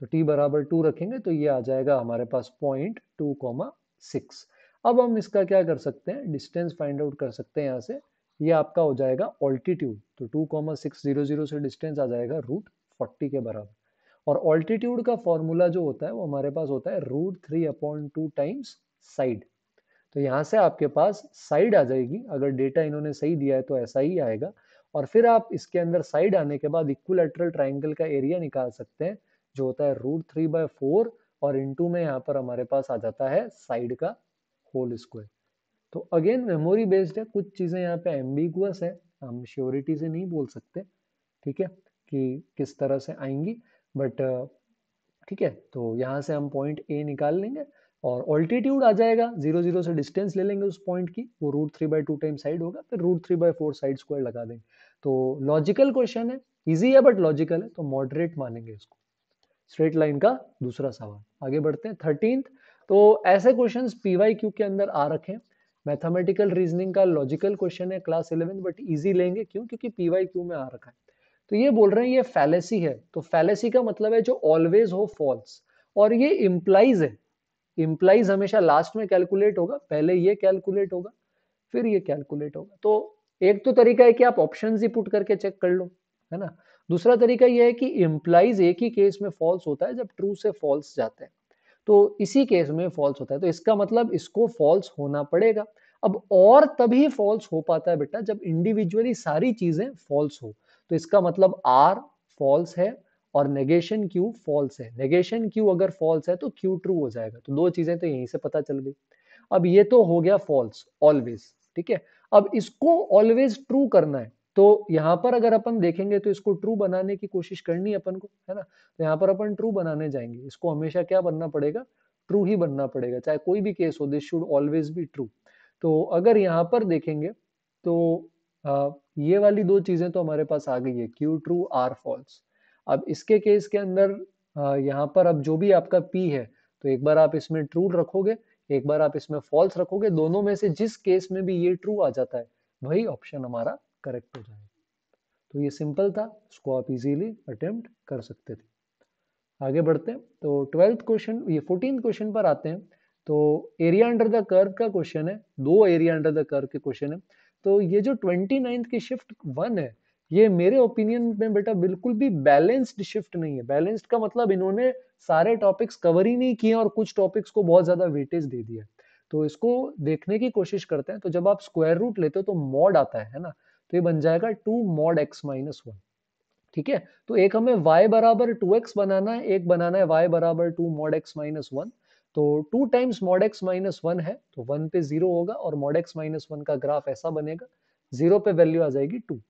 तो t बराबर टू रखेंगे तो ये आ जाएगा हमारे पास पॉइंट टू कॉमा सिक्स अब हम इसका क्या कर सकते हैं डिस्टेंस फाइंड आउट कर सकते हैं यहाँ से ये आपका हो जाएगा ऑल्टीट्यूड तो two comma six zero zero से डिस्टेंस आ जाएगा रूट फोर्टी के बराबर और ऑल्टीट्यूड का फॉर्मूला जो होता है वो हमारे पास होता है root three upon two times side तो यहाँ से आपके पास साइड आ जाएगी अगर डेटा इन्होंने सही दिया है तो ऐसा ही आएगा और फिर आप इसके अंदर साइड आने के बाद इक्वलेटरल ट्राइंगल का एरिया निकाल सकते हैं जो होता है रूट थ्री बाय फोर और इनटू में यहाँ पर हमारे पास आ जाता है साइड का होल स्क्वायर तो अगेन मेमोरी बेस्ड है कुछ चीज़ें यहाँ पे एम्बिगुअस है हम श्योरिटी से नहीं बोल सकते ठीक है कि किस तरह से आएंगी बट ठीक है तो यहाँ से हम पॉइंट ए निकाल लेंगे और ऑल्टीट्यूड आ जाएगा जीरो जीरो से डिस्टेंस ले लेंगे उस पॉइंट की वो root three by two time side होगा फिर root three by four side square लगा देंगे तो लॉजिकल क्वेश्चन है इजी है बट लॉजिकल है तो मॉडरेट मानेंगे इसको स्ट्रेट लाइन का दूसरा सवाल आगे बढ़ते हैं थर्टींथ तो ऐसे क्वेश्चन पीवाई के अंदर आ रखे मैथमेटिकल रीजनिंग का लॉजिकल क्वेश्चन है क्लास इलेवन बट ईजी लेंगे क्यों क्योंकि पीवाई में आ रखा है तो ये बोल रहे हैं ये फैलेसी है तो फैलेसी का मतलब है जो ऑलवेज हो फॉल्स और ये इम्प्लाइज है इम्प्लाइज हमेशा लास्ट में कैलकुलेट होगा पहले ये कैलकुलेट होगा फिर ये कैलकुलेट होगा तो एक तो तरीका है कि आप ऑप्शन ही पुट करके चेक कर लो है ना दूसरा तरीका यह है कि इम्प्लाइज एक ही केस में फॉल्स होता है जब ट्रू से फॉल्स जाते हैं तो इसी केस में फॉल्स होता है तो इसका मतलब इसको फॉल्स होना पड़ेगा अब और तभी फॉल्स हो पाता है बेटा जब इंडिविजुअली सारी चीजें फॉल्स हो तो इसका मतलब आर फॉल्स है और नेगेशन क्यू फॉल्स है नेगेशन क्यू अगर फॉल्स है तो क्यू ट्रू हो जाएगा तो दो चीजें तो यहीं से पता चल गई अब ये तो हो गया फॉल्स ऑलवेज ठीक है अब इसको ऑलवेज ट्रू करना है तो यहाँ पर अगर अपन देखेंगे तो इसको ट्रू बनाने की कोशिश करनी है अपन को है ना तो यहाँ पर अपन ट्रू बनाने जाएंगे इसको हमेशा क्या बनना पड़ेगा ट्रू ही बनना पड़ेगा चाहे कोई भी केस हो this should always be true तो अगर यहाँ पर देखेंगे तो आ, ये वाली दो चीजें तो हमारे पास आ गई है क्यू ट्रू आर फॉल्स अब इसके केस के अंदर यहाँ पर अब जो भी आपका पी है तो एक बार आप इसमें ट्रू रखोगे एक बार आप इसमें फॉल्स रखोगे दोनों में से जिस केस में भी ये ट्रू आ जाता है वही ऑप्शन हमारा करेक्ट हो जाएगा तो ये सिंपल था इसको आप इजीली अटेम्प्ट कर सकते थे आगे बढ़ते हैं तो ट्वेल्थ क्वेश्चन ये फोर्टीन क्वेश्चन पर आते हैं तो एरिया अंडर द कर्व का क्वेश्चन है दो एरिया अंडर द कर्व के क्वेश्चन है तो ये जो ट्वेंटी नाइन्थ की शिफ्ट वन है ये मेरे ओपिनियन में बेटा बिल्कुल भी बैलेंस्ड शिफ्ट नहीं है बैलेंस्ड का मतलब इन्होंने सारे टॉपिक्स कवर ही नहीं किए और कुछ टॉपिक्स को बहुत ज्यादा वेटेज दे दिया तो इसको देखने की कोशिश करते हैं तो जब आप स्क्वायर रूट लेते हो तो मॉड आता है, है ना तो ये बन जाएगा two mod x minus one ठीक है तो एक हमें y बराबर टू एक्स बनाना है एक बनाना है y बराबर two mod x minus one तो two times mod x minus one है तो वन पे जीरो होगा और मॉड एक्स माइनस वन का ग्राफ ऐसा बनेगा जीरो पे वैल्यू आ जाएगी टू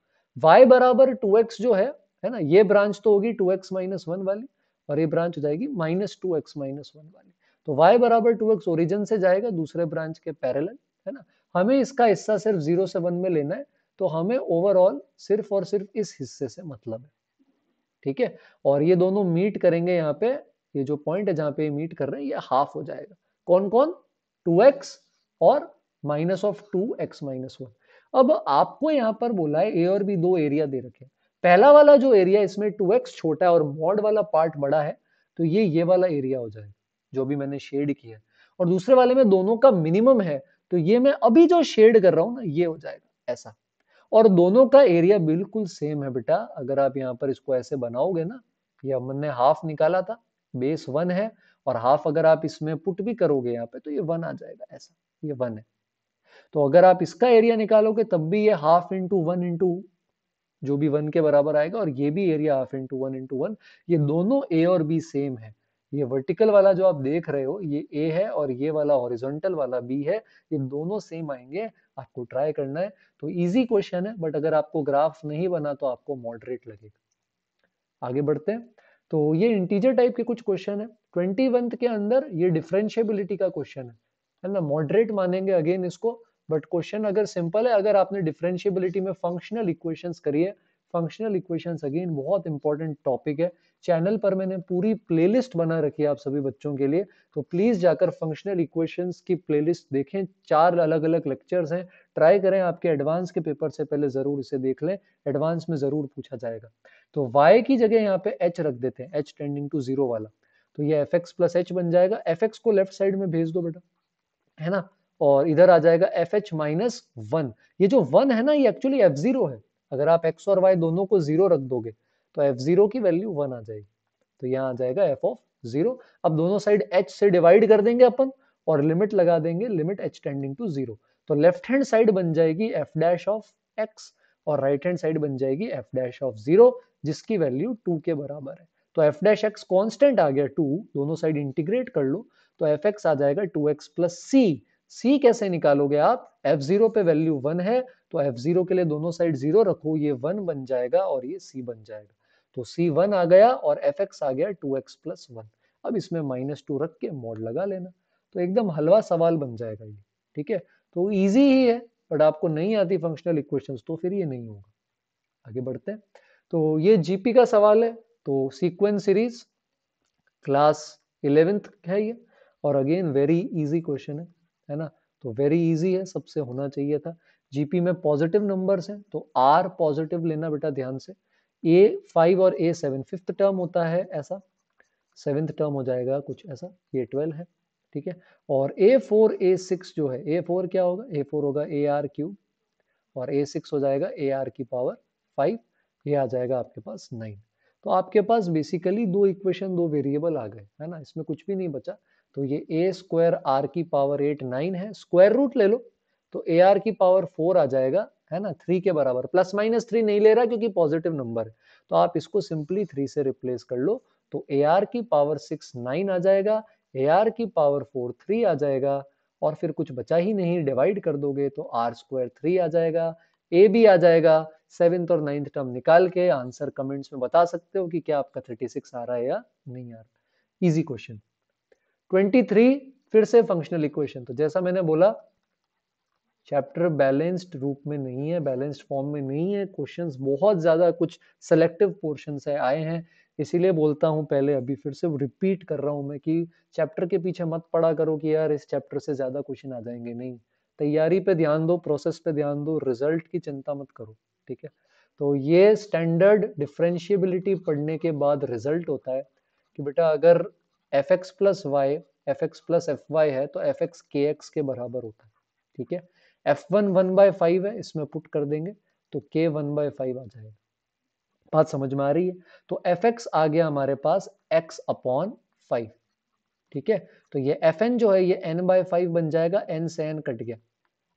y बराबर 2x जो है है ना ये ब्रांच तो होगी 2x एक्स माइनस वन वाली और ये ब्रांच हो जाएगी minus two x minus one वाली तो y बराबर टू एक्स ओरिजिन से जाएगा दूसरे ब्रांच के पैरल है ना हमें इसका हिस्सा सिर्फ जीरो से वन में लेना है तो हमें ओवरऑल सिर्फ और सिर्फ इस हिस्से से मतलब है ठीक है और ये दोनों मीट करेंगे यहाँ पे ये जो पॉइंट है जहां पे मीट कर रहे हैं ये हाफ हो जाएगा कौन कौन टू एक्स और minus of two x minus one अब आपको यहाँ पर बोला है ए और बी दो एरिया दे रखे पहला वाला जो एरिया इसमें टू एक्स छोटा है और मॉड वाला पार्ट बड़ा है तो ये ये वाला एरिया हो जाएगा जो भी मैंने शेड किया और दूसरे वाले में दोनों का मिनिमम है तो ये मैं अभी जो शेड कर रहा हूं ना ये हो जाएगा ऐसा और दोनों का एरिया बिल्कुल सेम है बेटा अगर आप यहाँ पर इसको ऐसे बनाओगे ना ये हमने हाफ निकाला था बेस वन है और हाफ अगर आप इसमें पुट भी करोगे यहाँ पे तो ये वन आ जाएगा ऐसा ये वन है तो अगर आप इसका एरिया निकालोगे तब भी ये हाफ इंटू वन इंटू जो भी वन के बराबर आएगा और ये भी area half into one into one ये दोनों ए और बी सेम है ये वर्टिकल वाला जो आप देख रहे हो ये ए है और ये वाला हॉरिजॉन्टल वाला बी है ये दोनों सेम आएंगे आपको ट्राई करना है तो इजी क्वेश्चन है बट अगर आपको ग्राफ नहीं बना तो आपको मॉडरेट लगेगा आगे बढ़ते हैं तो ये इंटीजर टाइप के कुछ क्वेश्चन है ट्वेंटी के अंदर ये डिफ्रेंशियबिलिटी का क्वेश्चन है ना मॉडरेट मानेंगे अगेन इसको बट क्वेश्चन अगर सिंपल है अगर आपने डिफरेंशियबिलिटी में फंक्शनल इक्वेशंस करी है फंक्शनल इक्वेशंस अगेन बहुत इंपॉर्टेंट टॉपिक है चैनल पर मैंने पूरी प्लेलिस्ट बना रखी है आप सभी बच्चों के लिए तो प्लीज जाकर फंक्शनल इक्वेशंस की प्लेलिस्ट देखें चार अलग अलग लेक्चर्स हैं ट्राई करें आपके एडवांस के पेपर से पहले जरूर इसे देख लें एडवांस में जरूर पूछा जाएगा तो वाई की जगह यहाँ पे एच रख देते हैं एच टेंडिंग टू जीरो वाला तो ये एफ एक्स प्लस एच बन जाएगा एफ एक्स को लेफ्ट साइड में भेज दो बेटा है ना और इधर आ जाएगा एफ एच माइनस वन ये जो वन है ना ये एक्चुअली एफ जीरो है अगर आप एक्स और वाई दोनों को जीरो रख दोगे तो एफ जीरो की वैल्यू वन आ जाएगी तो यहाँ आ जाएगा एफ ऑफ जीरो अब दोनों साइड एच से डिवाइड कर देंगे अपन और लिमिट लगा देंगे limit h tending to zero तो लेफ्ट हैंड साइड बन जाएगी एफ डैश ऑफ एक्स और राइट हैंड साइड बन जाएगी एफ डैश ऑफ जीरो जिसकी वैल्यू टू के बराबर है तो एफ डैश एक्स कॉन्स्टेंट आ गया टू दोनों साइड इंटीग्रेट कर लो तो एफ एक्स आ जाएगा two x plus c c कैसे निकालोगे आप एफ जीरो पे वैल्यू वन है तो एफ जीरो के लिए दोनों साइड जीरो रखो ये वन बन जाएगा और ये सी बन जाएगा तो सी वन आ गया और एफ एक्स आ गया टू एक्स प्लस वन अब इसमें माइनस टू रख के मोड लगा लेना तो एकदम हलवा सवाल बन जाएगा ये ठीक है तो ईजी ही है बट आपको नहीं आती फंक्शनल इक्वेशन तो फिर ये नहीं होगा आगे बढ़ते हैं तो ये जीपी का सवाल है तो सीक्वेंस सीरीज क्लास इलेवेंथ है ये और अगेन वेरी इजी क्वेश्चन है है ना तो वेरी इजी है सबसे होना चाहिए था जीपी में पॉजिटिव नंबर्स हैं तो आर पॉजिटिव लेना बेटा ध्यान से ए फाइव और ए सेवन फिफ्थ टर्म होता है ऐसा सेवेंथ टर्म हो जाएगा कुछ ऐसा ये ट्वेल्व है ठीक है और ए फोर ए सिक्स जो है ए फोर क्या होगा ए फोर होगा ए आर क्यू और ए सिक्स हो जाएगा ए आर की पावर फाइव ये आ जाएगा आपके पास नाइन तो आपके पास बेसिकली दो इक्वेशन दो वेरिएबल आ गए है ना इसमें कुछ भी नहीं बचा तो ये ए स्क्वायर आर की पावर एट नाइन है स्क्वायर रूट ले लो तो ए आर की पावर फोर आ जाएगा है ना थ्री के बराबर प्लस माइनस थ्री नहीं ले रहा क्योंकि पॉजिटिव नंबर है तो आप इसको सिंपली थ्री से रिप्लेस कर लो तो ए आर की पावर सिक्स नाइन आ जाएगा ए आर की पावर फोर थ्री आ जाएगा और फिर कुछ बचा ही नहीं डिवाइड कर दोगे तो आर स्क्वायर थ्री आ जाएगा ए भी आ जाएगा सेवेंथ और नाइन्थ टर्म निकाल के आंसर कमेंट्स में बता सकते हो कि क्या आपका थर्टी सिक्स आ रहा है या नहीं आ रहा इजी क्वेश्चन 23 फिर से फंक्शनल इक्वेशन तो जैसा मैंने बोला चैप्टर बैलेंस्ड रूप में नहीं है बैलेंस्ड फॉर्म में नहीं है क्वेश्चंस बहुत ज़्यादा कुछ सेलेक्टिव पोर्शन है आए हैं इसीलिए बोलता हूं पहले अभी फिर से रिपीट कर रहा हूं मैं कि चैप्टर के पीछे मत पड़ा करो कि यार इस चैप्टर से ज़्यादा क्वेश्चन आ जाएंगे नहीं तैयारी पे ध्यान दो प्रोसेस पे ध्यान दो रिजल्ट की चिंता मत करो ठीक है तो ये स्टैंडर्ड डिफ्रेंशियबिलिटी पढ़ने के बाद रिजल्ट होता है कि बेटा अगर f x plus y f x plus f y है तो एफ एक्स के एक्स के बराबर होता है ठीक है f one one by five है इसमें पुट कर देंगे तो के वन बाय फाइव आ जाएगा बात समझ में आ रही है तो एफ एक्स आ गया हमारे पास एक्स अपॉन फाइव ठीक है तो ये एफ एन जो है ये एन बाय फाइव बन जाएगा एन से एन कट गया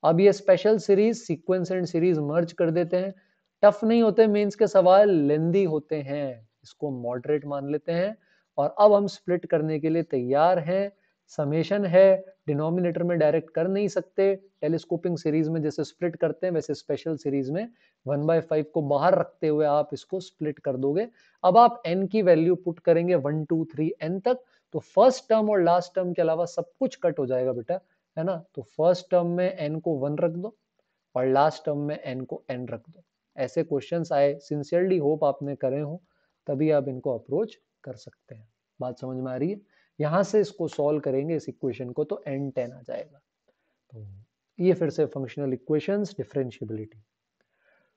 अब ये special series sequence and series merge कर देते हैं टफ नहीं होते मीन्स के सवाल लेंदी होते हैं इसको मॉडरेट मान लेते हैं और अब हम स्प्लिट करने के लिए तैयार हैं समेशन है डिनोमिनेटर में डायरेक्ट कर नहीं सकते टेलीस्कोपिंग सीरीज में जैसे स्प्लिट करते हैं वैसे स्पेशल सीरीज में वन बाय फाइव को बाहर रखते हुए आप इसको स्प्लिट कर दोगे अब आप एन की वैल्यू पुट करेंगे वन टू थ्री एन तक तो फर्स्ट टर्म और लास्ट टर्म के अलावा सब कुछ कट हो जाएगा बेटा है ना तो फर्स्ट टर्म में एन को वन रख दो और लास्ट टर्म में एन को एन रख दो ऐसे क्वेश्चंस आए सिंसियरली होप आपने करे हो तभी आप इनको अप्रोच कर सकते हैं बात समझ में आ रही है यहाँ से इसको सॉल्व करेंगे इस इक्वेशन को तो एन टेन आ जाएगा तो ये फिर से functional equations differentiability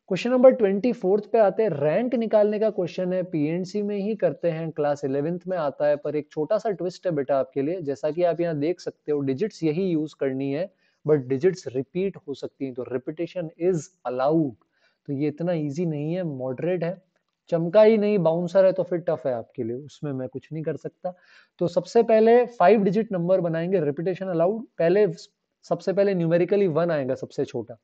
question number twenty fourth पे आते हैं रैंक निकालने का क्वेश्चन है पीएनसी में ही करते हैं क्लास इलेवेंथ में आता है पर एक छोटा सा ट्विस्ट है बेटा आपके लिए जैसा कि आप यहाँ देख सकते हो डिजिट्स यही यूज करनी है बट डिजिट्स रिपीट हो सकती हैं तो रिपीटेशन इज अलाउड तो ये इतना ईजी नहीं है मॉडरेट है चमका ही नहीं बाउंसर है तो फिर टफ है आपके लिए उसमें मैं कुछ नहीं कर सकता तो सबसे पहले फाइव डिजिट नंबर बनाएंगे रिपीटेशन अलाउड पहले सबसे पहले न्यूमेरिकली वन आएगा सबसे छोटा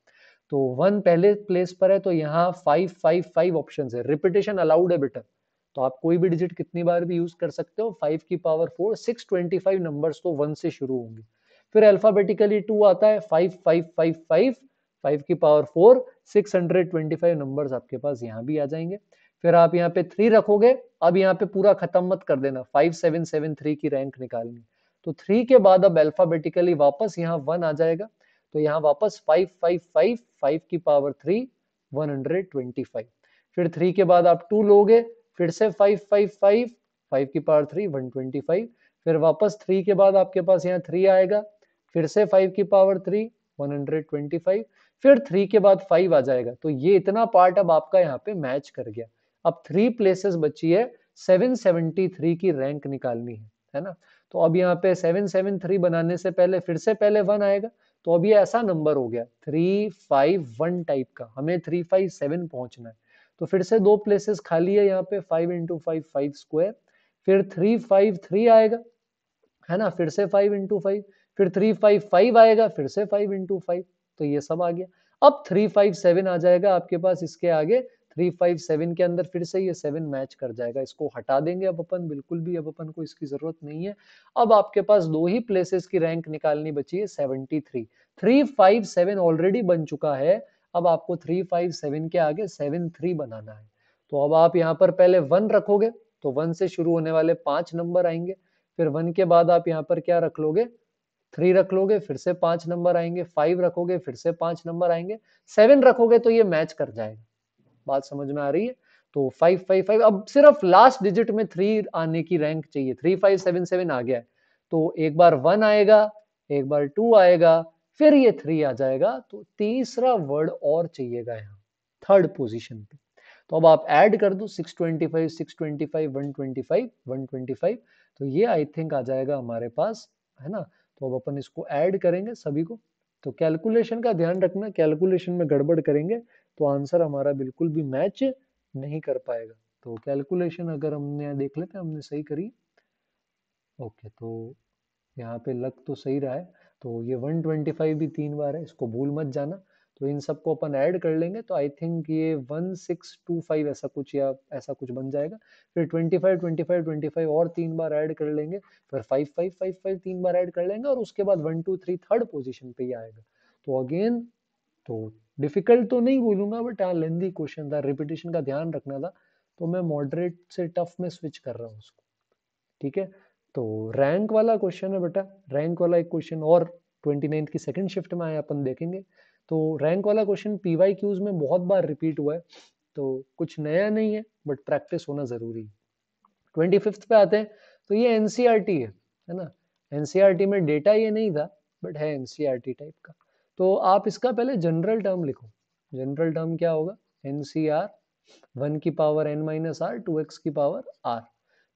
तो वन पहले प्लेस पर है तो यहाँ फाइव फाइव फाइव ऑप्शन है रिपीटेशन अलाउड है बेटर तो आप कोई भी डिजिट कितनी बार भी यूज कर सकते हो फाइव की power four six twenty five number तो वन से शुरू होंगे फिर अल्फाबेटिकली टू आता है five five five five five की power four six hundred twenty five number आपके पास यहाँ भी आ जाएंगे फिर आप यहाँ पे थ्री रखोगे अब यहाँ पे पूरा खत्म मत कर देना फाइव सेवन सेवन थ्री की रैंक निकालनी तो थ्री के बाद अब अल्फाबेटिकली वापस यहाँ वन आ जाएगा तो यहाँ वापस फाइव फाइव फाइव फाइव की power three one hundred twenty five फिर थ्री के बाद आप टू लोगे फिर से फाइव फाइव फाइव फाइव की power three one twenty five फिर वापस थ्री के बाद आपके पास यहाँ थ्री आएगा फिर से फाइव की power three one hundred twenty five फिर थ्री के बाद फाइव आ जाएगा तो ये इतना पार्ट अब आपका यहाँ पे मैच कर गया अब थ्री प्लेसेस बची है 773 की रैंक निकालनी है है ना तो अब यहाँ पे 773 बनाने से पहले फिर से पहले वन आएगा तो अब ये ऐसा नंबर हो गया थ्री फाइव वन टाइप का हमें थ्री फाइव सेवन पहुंचना है तो फिर से दो प्लेसेस खाली है यहाँ पे five into five five square फिर थ्री फाइव थ्री आएगा है ना फिर से फाइव इंटू फाइव फिर थ्री फाइव फाइव आएगा फिर से फाइव इंटू फाइव तो ये सब आ गया अब थ्री फाइव सेवन आ जाएगा आपके पास इसके आगे थ्री फाइव सेवन के अंदर फिर से ये सेवन मैच कर जाएगा इसको हटा देंगे अब अपन बिल्कुल भी अब अपन को इसकी जरूरत नहीं है अब आपके पास दो ही प्लेसेस की रैंक निकालनी बची है seventy three three five seven already बन चुका है अब आपको थ्री फाइव सेवन के आगे सेवन थ्री बनाना है तो अब आप यहाँ पर पहले वन रखोगे तो वन से शुरू होने वाले पांच नंबर आएंगे फिर वन के बाद आप यहाँ पर क्या रख लोगे थ्री रख लोगे फिर से पांच नंबर आएंगे फाइव रखोगे फिर से पांच नंबर आएंगे सेवन रखोगे तो ये मैच कर जाएगा बात समझ में आ रही है तो फाइव फाइव फाइव अब सिर्फ लास्ट डिजिट में थ्री आने की रैंक चाहिए थ्री फाइव सेवन सेवन आ गया है तो एक बार वन आएगा एक बार टू आएगा फिर ये थ्री आ जाएगा तो तीसरा वर्ड और चाहिएगा यहाँ थर्ड पोजिशन पे तो अब आप ऐड कर दो 625 625 125 125 तो ये आई थिंक आ जाएगा हमारे पास है ना तो अब अपन इसको ऐड करेंगे सभी को तो कैलकुलेशन का ध्यान रखना कैलकुलेशन में गड़बड़ करेंगे तो आंसर हमारा बिल्कुल भी मैच नहीं कर पाएगा तो कैलकुलेशन अगर हमने देख लेते हैं हमने सही करी ओके तो यहाँ पे लक तो सही रहा है तो ये 125 भी तीन बार है इसको भूल मत जाना तो इन सबको अपन ऐड कर लेंगे तो आई थिंक ये 1625 ऐसा कुछ या ऐसा कुछ बन जाएगा फिर 25 25 25 और तीन बार ऐड कर लेंगे फिर 5 5 5 5 तीन बार ऐड कर लेंगे और उसके बाद 1 2 3 थर्ड पोजीशन पे ही आएगा तो अगेन तो डिफिकल्ट तो नहीं बोलूंगा बट हाँ लेंदी क्वेश्चन था रिपीटेशन का ध्यान रखना था तो मैं मॉडरेट से टफ में स्विच कर रहा हूँ उसको ठीक है तो रैंक वाला क्वेश्चन है बेटा रैंक वाला एक क्वेश्चन और ट्वेंटी नाइन्थ की सेकंड शिफ्ट में आए अपन देखेंगे तो रैंक वाला क्वेश्चन पी वाई क्यूज में बहुत बार रिपीट हुआ है तो कुछ नया नहीं है बट प्रैक्टिस होना ज़रूरी है ट्वेंटी फिफ्थ पे आते हैं तो ये एनसीआरटी e है है ना एनसीआरटी e में डेटा ये नहीं था बट है एनसीआरटी टाइप e का तो आप इसका पहले जनरल टर्म लिखो जनरल टर्म क्या होगा एन सी आर वन की power n minus r two x की पावर आर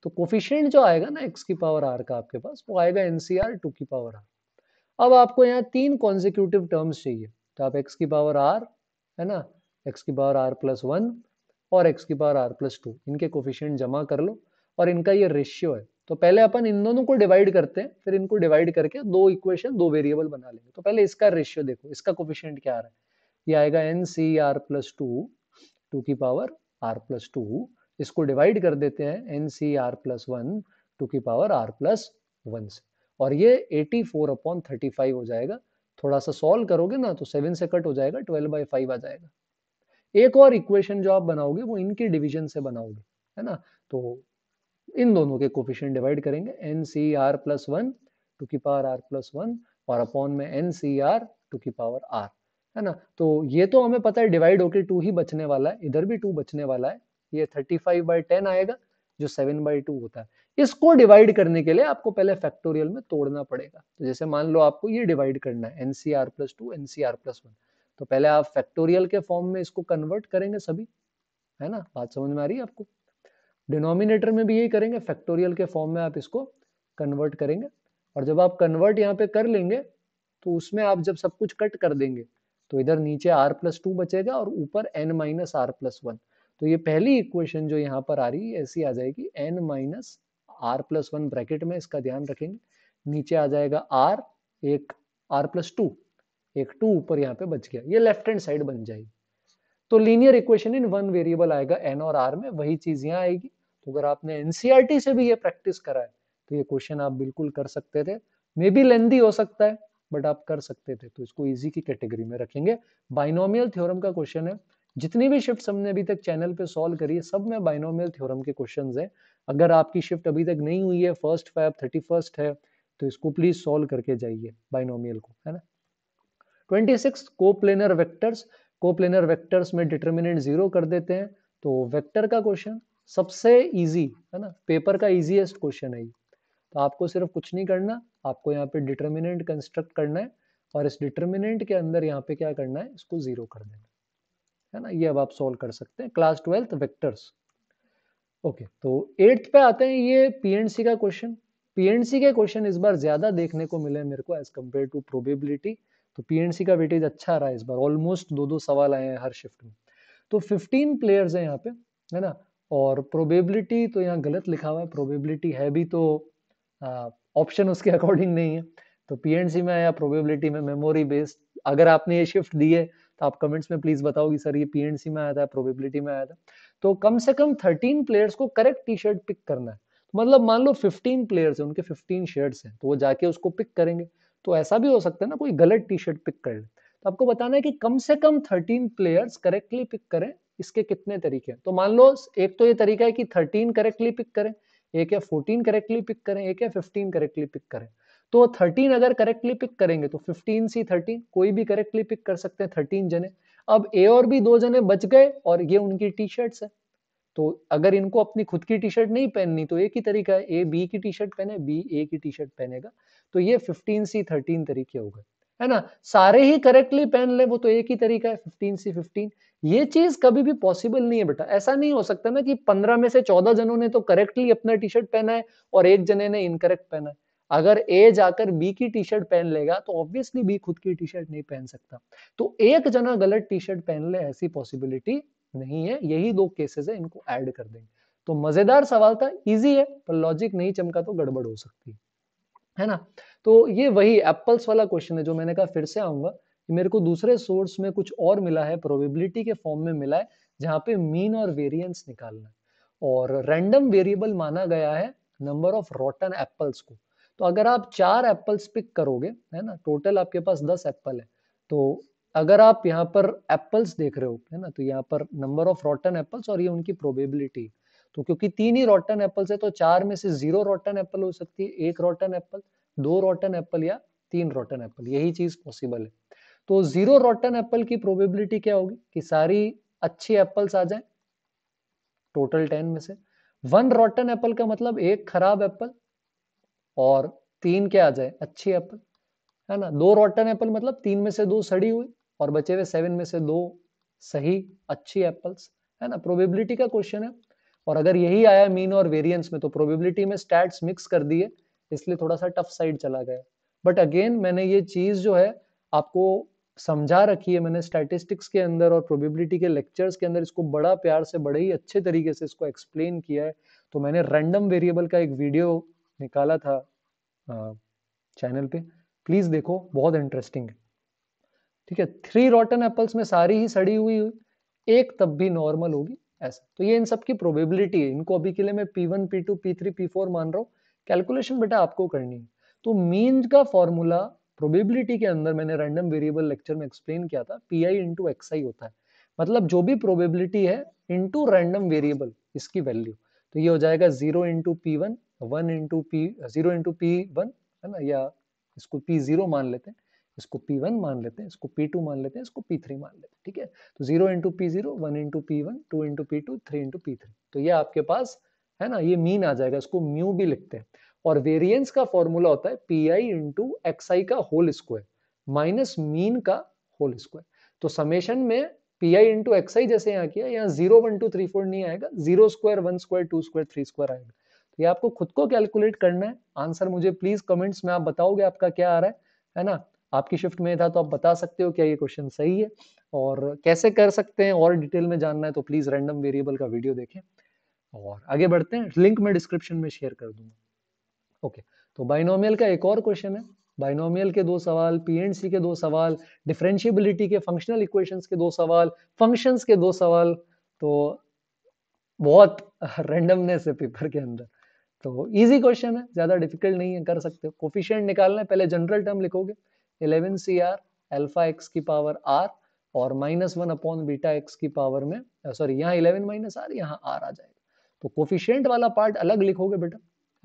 तो कोफिशियंट जो आएगा ना एक्स की पावर आर का आपके पास वो आएगा एन सी आर टू की पावर आर अब आपको यहाँ तीन कॉन्जिक्यूटिव टर्म्स चाहिए तो आप एक्स की पावर आर है ना एक्स की पावर आर प्लस वन और एक्स की पावर आर प्लस टू इनके कोफिशियंट जमा कर लो और इनका ये रेशियो है तो पहले अपन इन दोनों को डिवाइड करते हैं फिर इनको डिवाइड करके दो इक्वेशन दो वेरिएबल बना लेंगे तो पहले इसका रेशियो देखो इसका कोफिशियंट क्या आ रहा है ये आएगा n c r plus two two की पावर आर प्लस टू इसको डिवाइड कर देते हैं n c r plus one two की पावर आर प्लस वन से और ये eighty four upon thirty five हो जाएगा थोड़ा सा सॉल्व करोगे ना तो सेवन से कट हो जाएगा ट्वेल्व बाई फाइव आ जाएगा एक और इक्वेशन जो आप बनाओगे वो इनके डिविजन से बनाओगे है ना तो इन दोनों के कोफिशियंट डिवाइड करेंगे n c r plus one two की पावर आर प्लस वन और अपॉन में एन सी आर टू की पावर आर है ना तो ये तो हमें पता है डिवाइड होके टू ही बचने वाला है इधर भी टू बचने वाला है ये थर्टी फाइव बाई टेन आएगा जो सेवन बाई टू होता है इसको डिवाइड करने के लिए आपको पहले फैक्टोरियल में तोड़ना पड़ेगा तो जैसे मान लो आपको ये डिवाइड करना है nCr plus two nCr plus one तो पहले आप फैक्टोरियल के फॉर्म में इसको कन्वर्ट करेंगे सभी है ना बात समझ में आ रही है आपको डिनोमिनेटर में भी यही करेंगे फैक्टोरियल के फॉर्म में आप इसको कन्वर्ट करेंगे और जब आप कन्वर्ट यहाँ पे कर लेंगे तो उसमें आप जब सब कुछ कट कर देंगे तो इधर नीचे आर प्लस टू बचेगा और ऊपर n minus r plus one तो ये पहली इक्वेशन जो यहाँ पर आ रही है ऐसी आ जाएगी n minus r plus one bracket में इसका ध्यान रखेंगे नीचे आ जाएगा आर एक आर प्लस टू एक टू ऊपर यहाँ पे बच गया ये लेफ्ट हैंड साइड बन जाएगी तो linear equation in one variable आएगा एन और आर में वही चीज यहाँ आएगी तो अगर आपने एनसीआरटी e से भी ये प्रैक्टिस करा है तो ये क्वेश्चन आप बिल्कुल कर सकते थे मे बी लेंदी हो सकता है बट आप कर सकते थे तो इसको इजी की कैटेगरी में रखेंगे बाइनोमियल थ्योरम का क्वेश्चन है जितनी भी शिफ्ट हमने अभी तक चैनल पे सॉल्व करी है सब में बाइनोमियल थ्योरम के क्वेश्चन हैं अगर आपकी शिफ्ट अभी तक नहीं हुई है फर्स्ट फाइव थर्टी फर्स्ट है तो इसको प्लीज सॉल्व करके जाइए बाइनोमियल को है ना twenty six coplanar vectors coplanar vectors में डिटर्मिनेंट जीरो कर देते हैं तो वेक्टर का क्वेश्चन सबसे इजी है ना पेपर का इजीएस्ट क्वेश्चन है ये तो आपको सिर्फ कुछ नहीं करना आपको यहाँ पे डिटर्मिनेंट कंस्ट्रक्ट करना है और इस डिटर्मिनेंट के अंदर यहाँ पे क्या करना है इसको जीरो कर देना है ना ये अब आप सॉल्व कर सकते हैं क्लास ट्वेल्थ वेक्टर्स ओके तो एट्थ पे आते हैं ये पीएनसी का क्वेश्चन पीएनसी के क्वेश्चन इस बार ज्यादा देखने को मिले मेरे को एज कम्पेयर टू प्रोबेबिलिटी तो पीएनसी का वेटेज अच्छा रहा इस बार ऑलमोस्ट दो दो सवाल आए हैं हर शिफ्ट में तो 15 प्लेयर्स हैं यहाँ पे है ना और प्रोबेबिलिटी तो यहाँ गलत लिखा हुआ है प्रोबेबिलिटी है भी तो ऑप्शन उसके अकॉर्डिंग नहीं है तो पीएनसी में या प्रोबेबिलिटी में मेमोरी बेस्ड अगर आपने ये शिफ्ट दी है तो आप कमेंट्स में प्लीज बताओ कि सर ये पीएनसी में आया था प्रोबेबिलिटी में आया था तो कम से कम थर्टीन प्लेयर्स को करेक्ट टी शर्ट पिक करना है तो मतलब मान लो फिफ्टीन प्लेयर्स हैं उनके फिफ्टीन शर्ट्स हैं तो वो जाके उसको पिक करेंगे तो ऐसा भी हो सकता है ना कोई गलत टी शर्ट पिक कर ले तो आपको बताना है कि कम से कम थर्टीन प्लेयर्स करेक्टली पिक करें इसके कितने तरीके हैं तो मान लो एक तो ये तरीका है कि थर्टीन करेक्टली पिक करें एक या फोर्टीन करेक्टली पिक करें एक या फिफ्टीन करेक्टली पिक करें तो थर्टीन अगर करेक्टली पिक करेंगे तो फिफ्टीन सी थर्टीन कोई भी करेक्टली पिक कर सकते हैं थर्टीन जने अब ए और बी दो जने बच गए और ये उनकी टी शर्ट है तो अगर इनको अपनी खुद की टी शर्ट नहीं पहननी तो एक ही तरीका है ए बी की टी शर्ट पहने बी ए की टी शर्ट पहनेगा तो ये फिफ्टीन सी थर्टीन तरीके हो गए है ना सारे ही करेक्टली पहन ले वो तो एक ही तरीका है फिफ्टीन सी फिफ्टीन ये चीज कभी भी पॉसिबल नहीं है बेटा ऐसा नहीं हो सकता ना कि पंद्रह में से चौदह जनों ने तो करेक्टली अपना टी शर्ट पहना है और एक जने ने इनकरेक्ट पहना है अगर ए जाकर बी की टी शर्ट पहन लेगा तो ऑब्वियसली बी खुद की टी शर्ट नहीं पहन सकता तो एक जना गलत टी शर्ट पहन ले ऐसी पॉसिबिलिटी नहीं है यही दो केसेस है इनको ऐड कर देंगे तो मजेदार सवाल था इजी है पर लॉजिक नहीं चमका तो गड़बड़ हो सकती है है ना तो ये वही एप्पल्स वाला क्वेश्चन है जो मैंने कहा फिर से आऊंगा मेरे को दूसरे सोर्स में कुछ और मिला है प्रोबेबिलिटी के फॉर्म में मिला है जहाँ पे मीन और वेरिएंस निकालना और रैंडम वेरिएबल माना गया है नंबर ऑफ रोटन एप्पल्स को तो अगर आप चार एप्पल्स पिक करोगे है ना टोटल आपके पास दस एप्पल है तो अगर आप यहाँ पर एप्पल्स देख रहे हो है ना तो यहाँ पर नंबर ऑफ रोटन एप्पल्स और ये उनकी प्रोबेबिलिटी तो क्योंकि तीन ही रोटन एप्पल है तो चार में से जीरो रोटन एप्पल हो सकती है एक रोटन एप्पल दो रोटन एप्पल या तीन रोटन एप्पल यही चीज पॉसिबल है तो जीरो रोटन एप्पल की प्रोबेबिलिटी क्या होगी कि सारी अच्छी एप्पल्स आ जाएं टोटल टेन में से वन रोटन एप्पल का मतलब एक खराब एप्पल और तीन क्या आ जाए अच्छी एप्पल है ना दो रोटन एप्पल मतलब तीन में से दो सड़ी हुई और बचे हुए सेवन में से दो सही अच्छी एप्पल्स है ना प्रोबेबिलिटी का क्वेश्चन है और अगर यही आया मीन और वेरियंस में तो प्रोबेबिलिटी में स्टैट्स मिक्स कर दिए इसलिए थोड़ा सा टफ साइड चला गया बट अगेन मैंने ये चीज जो है आपको समझा रखी है मैंने स्टैटिस्टिक्स के अंदर और प्रोबेबिलिटी के लेक्चर्स के अंदर इसको बड़ा प्यार से बड़े ही अच्छे तरीके से इसको एक्सप्लेन किया है तो मैंने रैंडम वेरिएबल का एक वीडियो निकाला था चैनल पे प्लीज देखो बहुत इंटरेस्टिंग है ठीक है थ्री रॉटन एप्पल्स में सारी ही सड़ी हुई हुई एक तब भी नॉर्मल होगी ऐसा तो ये इन सब की प्रोबेबिलिटी है इनको अभी के लिए मैं P one P two P three P four मान रहा हूँ कैलकुलेशन बेटा आपको करनी है तो मीन का फॉर्मूला प्रोबेबिलिटी के अंदर मैंने रैंडम वेरिएबल लेक्चर में एक्सप्लेन किया था P I into X I होता है मतलब जो भी प्रोबेबिलिटी है इंटू रैंडम वेरिएबल इसकी वैल्यू तो ये हो जाएगा zero into P one one into P zero into P one है ना या इसको पी जीरो मान लेते हैं इसको P1 मान लेते हैं इसको P2 मान लेते हैं इसको P3 मान लेते हैं ठीक है तो zero into P zero one into P one two into P two three into P three तो ये आपके पास है ना ये मीन आ जाएगा इसको म्यू भी लिखते हैं और वेरिएंस का फॉर्मूला होता है P I into X I का होल स्क्वायर माइनस मीन का होल स्क्वायर तो समेशन में P I into X I जैसे यहाँ किया यहाँ zero one two three four नहीं आएगा zero square one square two square three square आएगा तो ये आपको खुद को कैलकुलेट करना है आंसर मुझे प्लीज कमेंट्स में आप बताओगे आपका क्या आ रहा है है ना आपकी शिफ्ट में था तो आप बता सकते हो क्या ये क्वेश्चन सही है और कैसे कर सकते हैं और डिटेल में जानना है तो प्लीज़ रैंडम वेरिएबल का वीडियो देखें और आगे बढ़ते हैं लिंक मैं डिस्क्रिप्शन में शेयर कर दूंगा ओके तो बाइनोमियल का एक और क्वेश्चन है बाइनोमियल के दो सवाल सी के दो सवाल डिफ्रेंशियबिलिटी के फंक्शनल इक्वेशन के दो सवाल फंक्शन के दो सवाल तो बहुत रेंडमनेस है पेपर के अंदर तो इजी क्वेश्चन है ज़्यादा डिफिकल्ट नहीं है कर सकते हो कोफिशियंट निकालना है पहले जनरल टर्म लिखोगे eleven C R alpha X की पावर आर और minus one upon beta X की पावर में सॉरी यहाँ इलेवन माइनस आर यहाँ आर आ जाएगा तो कोफिशियंट वाला पार्ट अलग लिखोगे बेटा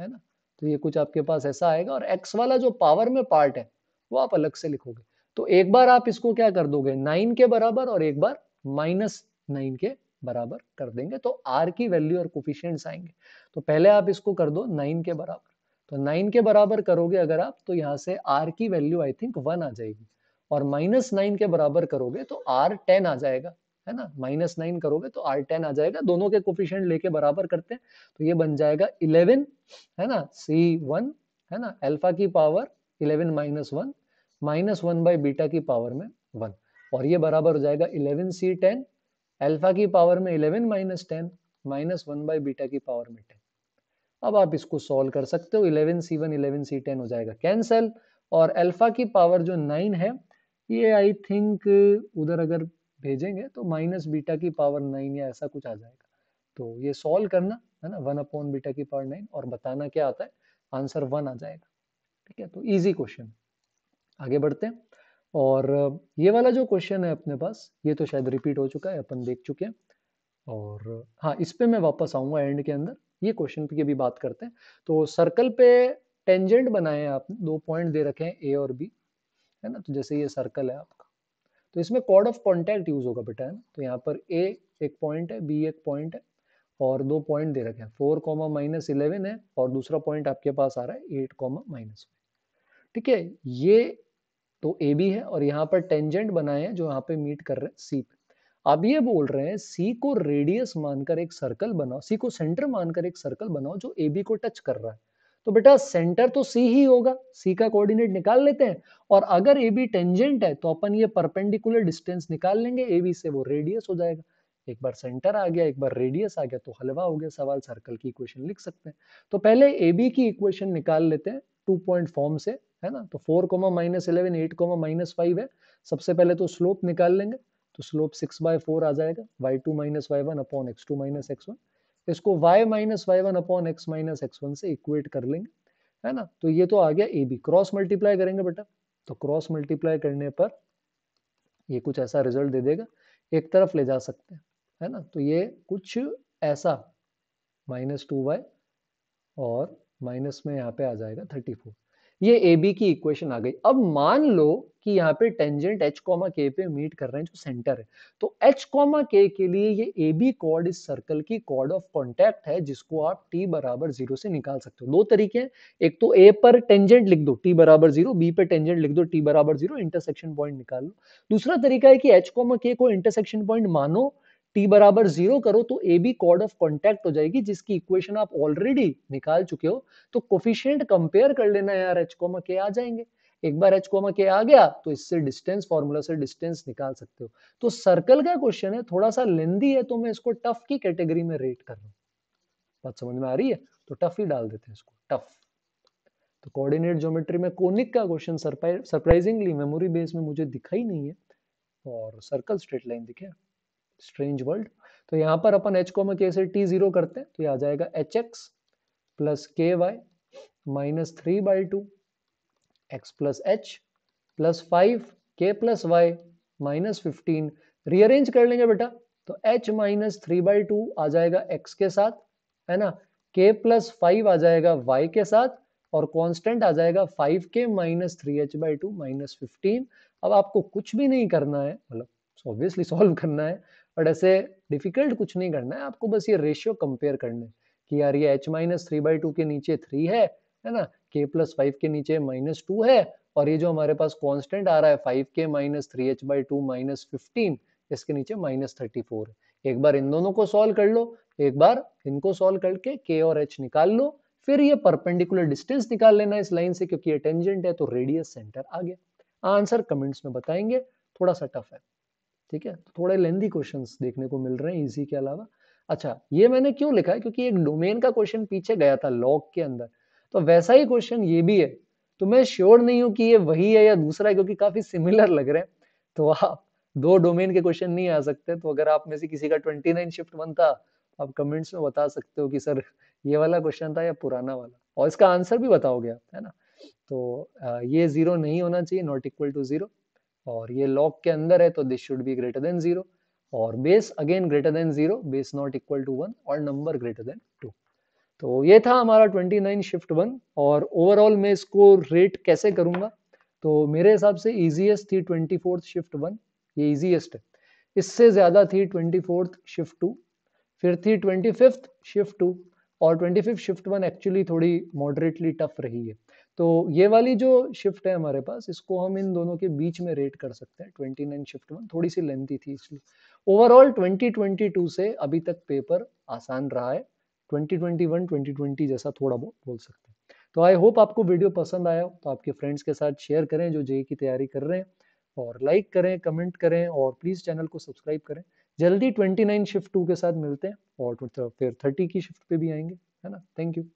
है ना तो ये कुछ आपके पास ऐसा आएगा और एक्स वाला जो पावर में पार्ट है वो आप अलग से लिखोगे तो एक बार आप इसको क्या कर दोगे नाइन के बराबर और एक बार माइनस नाइन के बराबर कर देंगे तो आर की वैल्यू और कोफिशियंट आएंगे तो पहले आप इसको कर दो नाइन के बराबर तो नाइन के बराबर करोगे अगर आप तो यहाँ से आर की वैल्यू आई थिंक वन आ जाएगी और माइनस नाइन के बराबर करोगे तो आर टेन आ जाएगा है ना माइनस नाइन करोगे तो आर टेन आ जाएगा दोनों के कोफिशियंट लेके बराबर करते हैं तो ये बन जाएगा इलेवन है ना सी वन है ना एल्फा की power eleven minus one minus one by beta की पावर में वन और ये बराबर हो जाएगा इलेवन सी टेन एल्फा की पावर में eleven minus ten minus one by beta की पावर में टेन अब आप इसको सॉल्व कर सकते हो eleven C one eleven C ten हो जाएगा कैंसल और अल्फा की पावर जो नाइन है ये आई थिंक उधर अगर भेजेंगे तो माइनस बीटा की पावर नाइन या ऐसा कुछ आ जाएगा तो ये सॉल्व करना है ना वन अपॉन बीटा की पावर नाइन और बताना क्या आता है आंसर वन आ जाएगा ठीक है तो इजी क्वेश्चन आगे बढ़ते हैं और ये वाला जो क्वेश्चन है अपने पास ये तो शायद रिपीट हो चुका है अपन देख चुके हैं और हाँ इस पर मैं वापस आऊँगा एंड के अंदर ये क्वेश्चन की अभी बात करते हैं तो सर्कल पे टेंजेंट बनाए हैं आपने दो पॉइंट दे रखे हैं ए और बी है ना तो जैसे ये सर्कल है आपका तो इसमें कॉर्ड ऑफ कॉन्टैक्ट यूज होगा बेटा है ना तो यहाँ पर ए एक पॉइंट है बी एक पॉइंट है और दो पॉइंट दे रखे हैं फोर कॉमा माइनस इलेवन है और दूसरा पॉइंट आपके पास आ रहा है एट कॉमा माइनस ठीक है ये तो ए बी है और यहाँ पर टेंजेंट बनाए हैं जो यहाँ पे मीट कर रहे हैं सी पे अब ये बोल रहे हैं सी को रेडियस मानकर एक सर्कल बनाओ सी को सेंटर मानकर एक सर्कल बनाओ जो ए बी को टच कर रहा है तो बेटा सेंटर तो सी ही होगा सी का कोऑर्डिनेट निकाल लेते हैं और अगर ए बी टेंजेंट है तो अपन ये परपेंडिकुलर डिस्टेंस निकाल लेंगे ए बी से वो रेडियस हो जाएगा एक बार सेंटर आ गया एक बार रेडियस आ गया तो हलवा हो गया सवाल सर्कल की इक्वेशन लिख सकते हैं तो पहले ए बी की इक्वेशन निकाल लेते हैं टू पॉइंट फॉर्म से है ना तो four comma minus eleven eight comma minus five है सबसे पहले तो स्लोप निकाल लेंगे तो स्लोप सिक्स बाय फोर आ जाएगा Y two minus Y one upon X two minus X one इसको Y minus Y one upon X minus X one से इक्वेट कर लेंगे है ना तो ये तो आ गया ए बी क्रॉस मल्टीप्लाई करेंगे बेटा तो क्रॉस मल्टीप्लाई करने पर ये कुछ ऐसा रिजल्ट दे देगा एक तरफ ले जा सकते हैं है ना तो ये कुछ ऐसा माइनस टू वाई और माइनस में यहाँ पे आ जाएगा थर्टी फोर ये ए बी की इक्वेशन आ गई अब मान लो कि यहाँ पे टेंजेंट एच कॉमा के पे मीट कर रहे हैं जो सेंटर है तो एच कॉमा के के लिए ये ए बी कॉर्ड इस सर्कल की कॉर्ड ऑफ कॉन्टेक्ट है जिसको आप टी बराबर जीरो से निकाल सकते हो दो तरीके हैं एक तो ए पर टेंजेंट लिख दो टी बराबर जीरो बी पर टेंजेंट लिख दो टी बराबर जीरो इंटरसेक्शन पॉइंट निकाल लो दूसरा तरीका है कि एच कॉमा के को इंटरसेक्शन पॉइंट मानो टी बराबर जीरो करो तो A B chord of contact हो जाएगी जिसकी इक्वेशन आप ऑलरेडी निकाल चुके हो तो कोफिशियंट कंपेयर कर लेना यार एच कोमा के आ जाएंगे एक बार एच कोमा के आ गया तो इससे डिस्टेंस फॉर्मूला से डिस्टेंस निकाल सकते हो तो सर्कल का क्वेश्चन है थोड़ा सा लेंदी है तो मैं इसको टफ की कैटेगरी में रेट कर रहा हूँ बात समझ में आ रही है तो टफ ही डाल देते हैं इसको टफ तो कोऑर्डिनेट ज्योमेट्री में कोनिक का क्वेश्चन सरप्राइजिंगली मेमोरी बेस में मुझे दिखाई नहीं है और सर्कल स्ट्रेट लाइन दिखे स्ट्रेंज वर्ल्ड तो यहाँ पर अपन एच को में से टी जीरो करते हैं तो ये आ जाएगा H X plus K Y minus three by two x plus H plus five K plus Y minus fifteen rearrange कर लेंगे बेटा तो H minus three by two आ जाएगा एक्स के साथ है ना के प्लस फाइव आ जाएगा वाई के साथ और कांस्टेंट आ जाएगा five K minus three H by two minus fifteen अब आपको कुछ भी नहीं करना है मतलब ऑब्वियसली सॉल्व करना है बट ऐसे डिफिकल्ट कुछ नहीं करना है आपको बस ये रेशियो कंपेयर करना है कि यार ये H minus three by two के नीचे थ्री है है ना के प्लस फाइव के नीचे माइनस टू है और ये जो हमारे पास कांस्टेंट आ रहा है five K minus three H by two minus fifteen इसके नीचे माइनस थर्टी फोर एक बार इन दोनों को सॉल्व कर लो एक बार इनको सॉल्व करके के और एच निकाल लो फिर ये परपेंडिकुलर डिस्टेंस निकाल लेना इस लाइन से क्योंकि ये टेंजेंट है तो रेडियस सेंटर आ गया आंसर कमेंट्स में बताएंगे थोड़ा सा टफ है ठीक है थोड़े लेंदी क्वेश्चन देखने को मिल रहे हैं इसी के अलावा अच्छा ये मैंने क्यों लिखा है क्योंकि एक डोमेन का क्वेश्चन पीछे गया था लॉक के अंदर तो वैसा ही क्वेश्चन ये भी है तो मैं श्योर नहीं हूँ कि ये वही है या दूसरा है क्योंकि काफी सिमिलर लग रहे हैं तो आप दो डोमेन के क्वेश्चन नहीं आ सकते तो अगर आप में से किसी का ट्वेंटी नाइन शिफ्ट वन था तो आप कमेंट्स में बता सकते हो कि सर ये वाला क्वेश्चन था या पुराना वाला और इसका आंसर भी बताओगे आप है ना तो ये जीरो नहीं होना चाहिए नॉट इक्वल टू जीरो और ये लॉक के अंदर है तो this should be greater than zero और base again greater than zero base not equal to one और नंबर ग्रेटर देन टू तो ये था हमारा 29 शिफ्ट वन और ओवरऑल मैं इसको रेट कैसे करूंगा तो मेरे हिसाब से इजीएस्ट थी ट्वेंटी शिफ्ट वन ये इजीएस्ट है इससे ज़्यादा थी ट्वेंटी शिफ्ट टू फिर थी ट्वेंटी शिफ्ट टू और ट्वेंटी शिफ्ट वन एक्चुअली थोड़ी मॉडरेटली टफ रही है तो ये वाली जो शिफ्ट है हमारे पास इसको हम इन दोनों के बीच में रेट कर सकते हैं ट्वेंटी नाइन शिफ्ट वन थोड़ी सी लेंथी थी इसलिए ओवरऑल ट्वेंटी ट्वेंटी टू से अभी तक पेपर आसान रहा है twenty twenty one twenty twenty जैसा थोड़ा बहुत बोल सकते हैं तो आई होप आपको वीडियो पसंद आया हो तो आपके फ्रेंड्स के साथ शेयर करें जो जे e e की तैयारी कर रहे हैं और लाइक करें कमेंट करें और प्लीज़ चैनल को सब्सक्राइब करें जल्दी ट्वेंटी नाइन शिफ्ट टू के साथ मिलते हैं और फिर थर्टी की शिफ्ट पे भी आएंगे है ना थैंक यू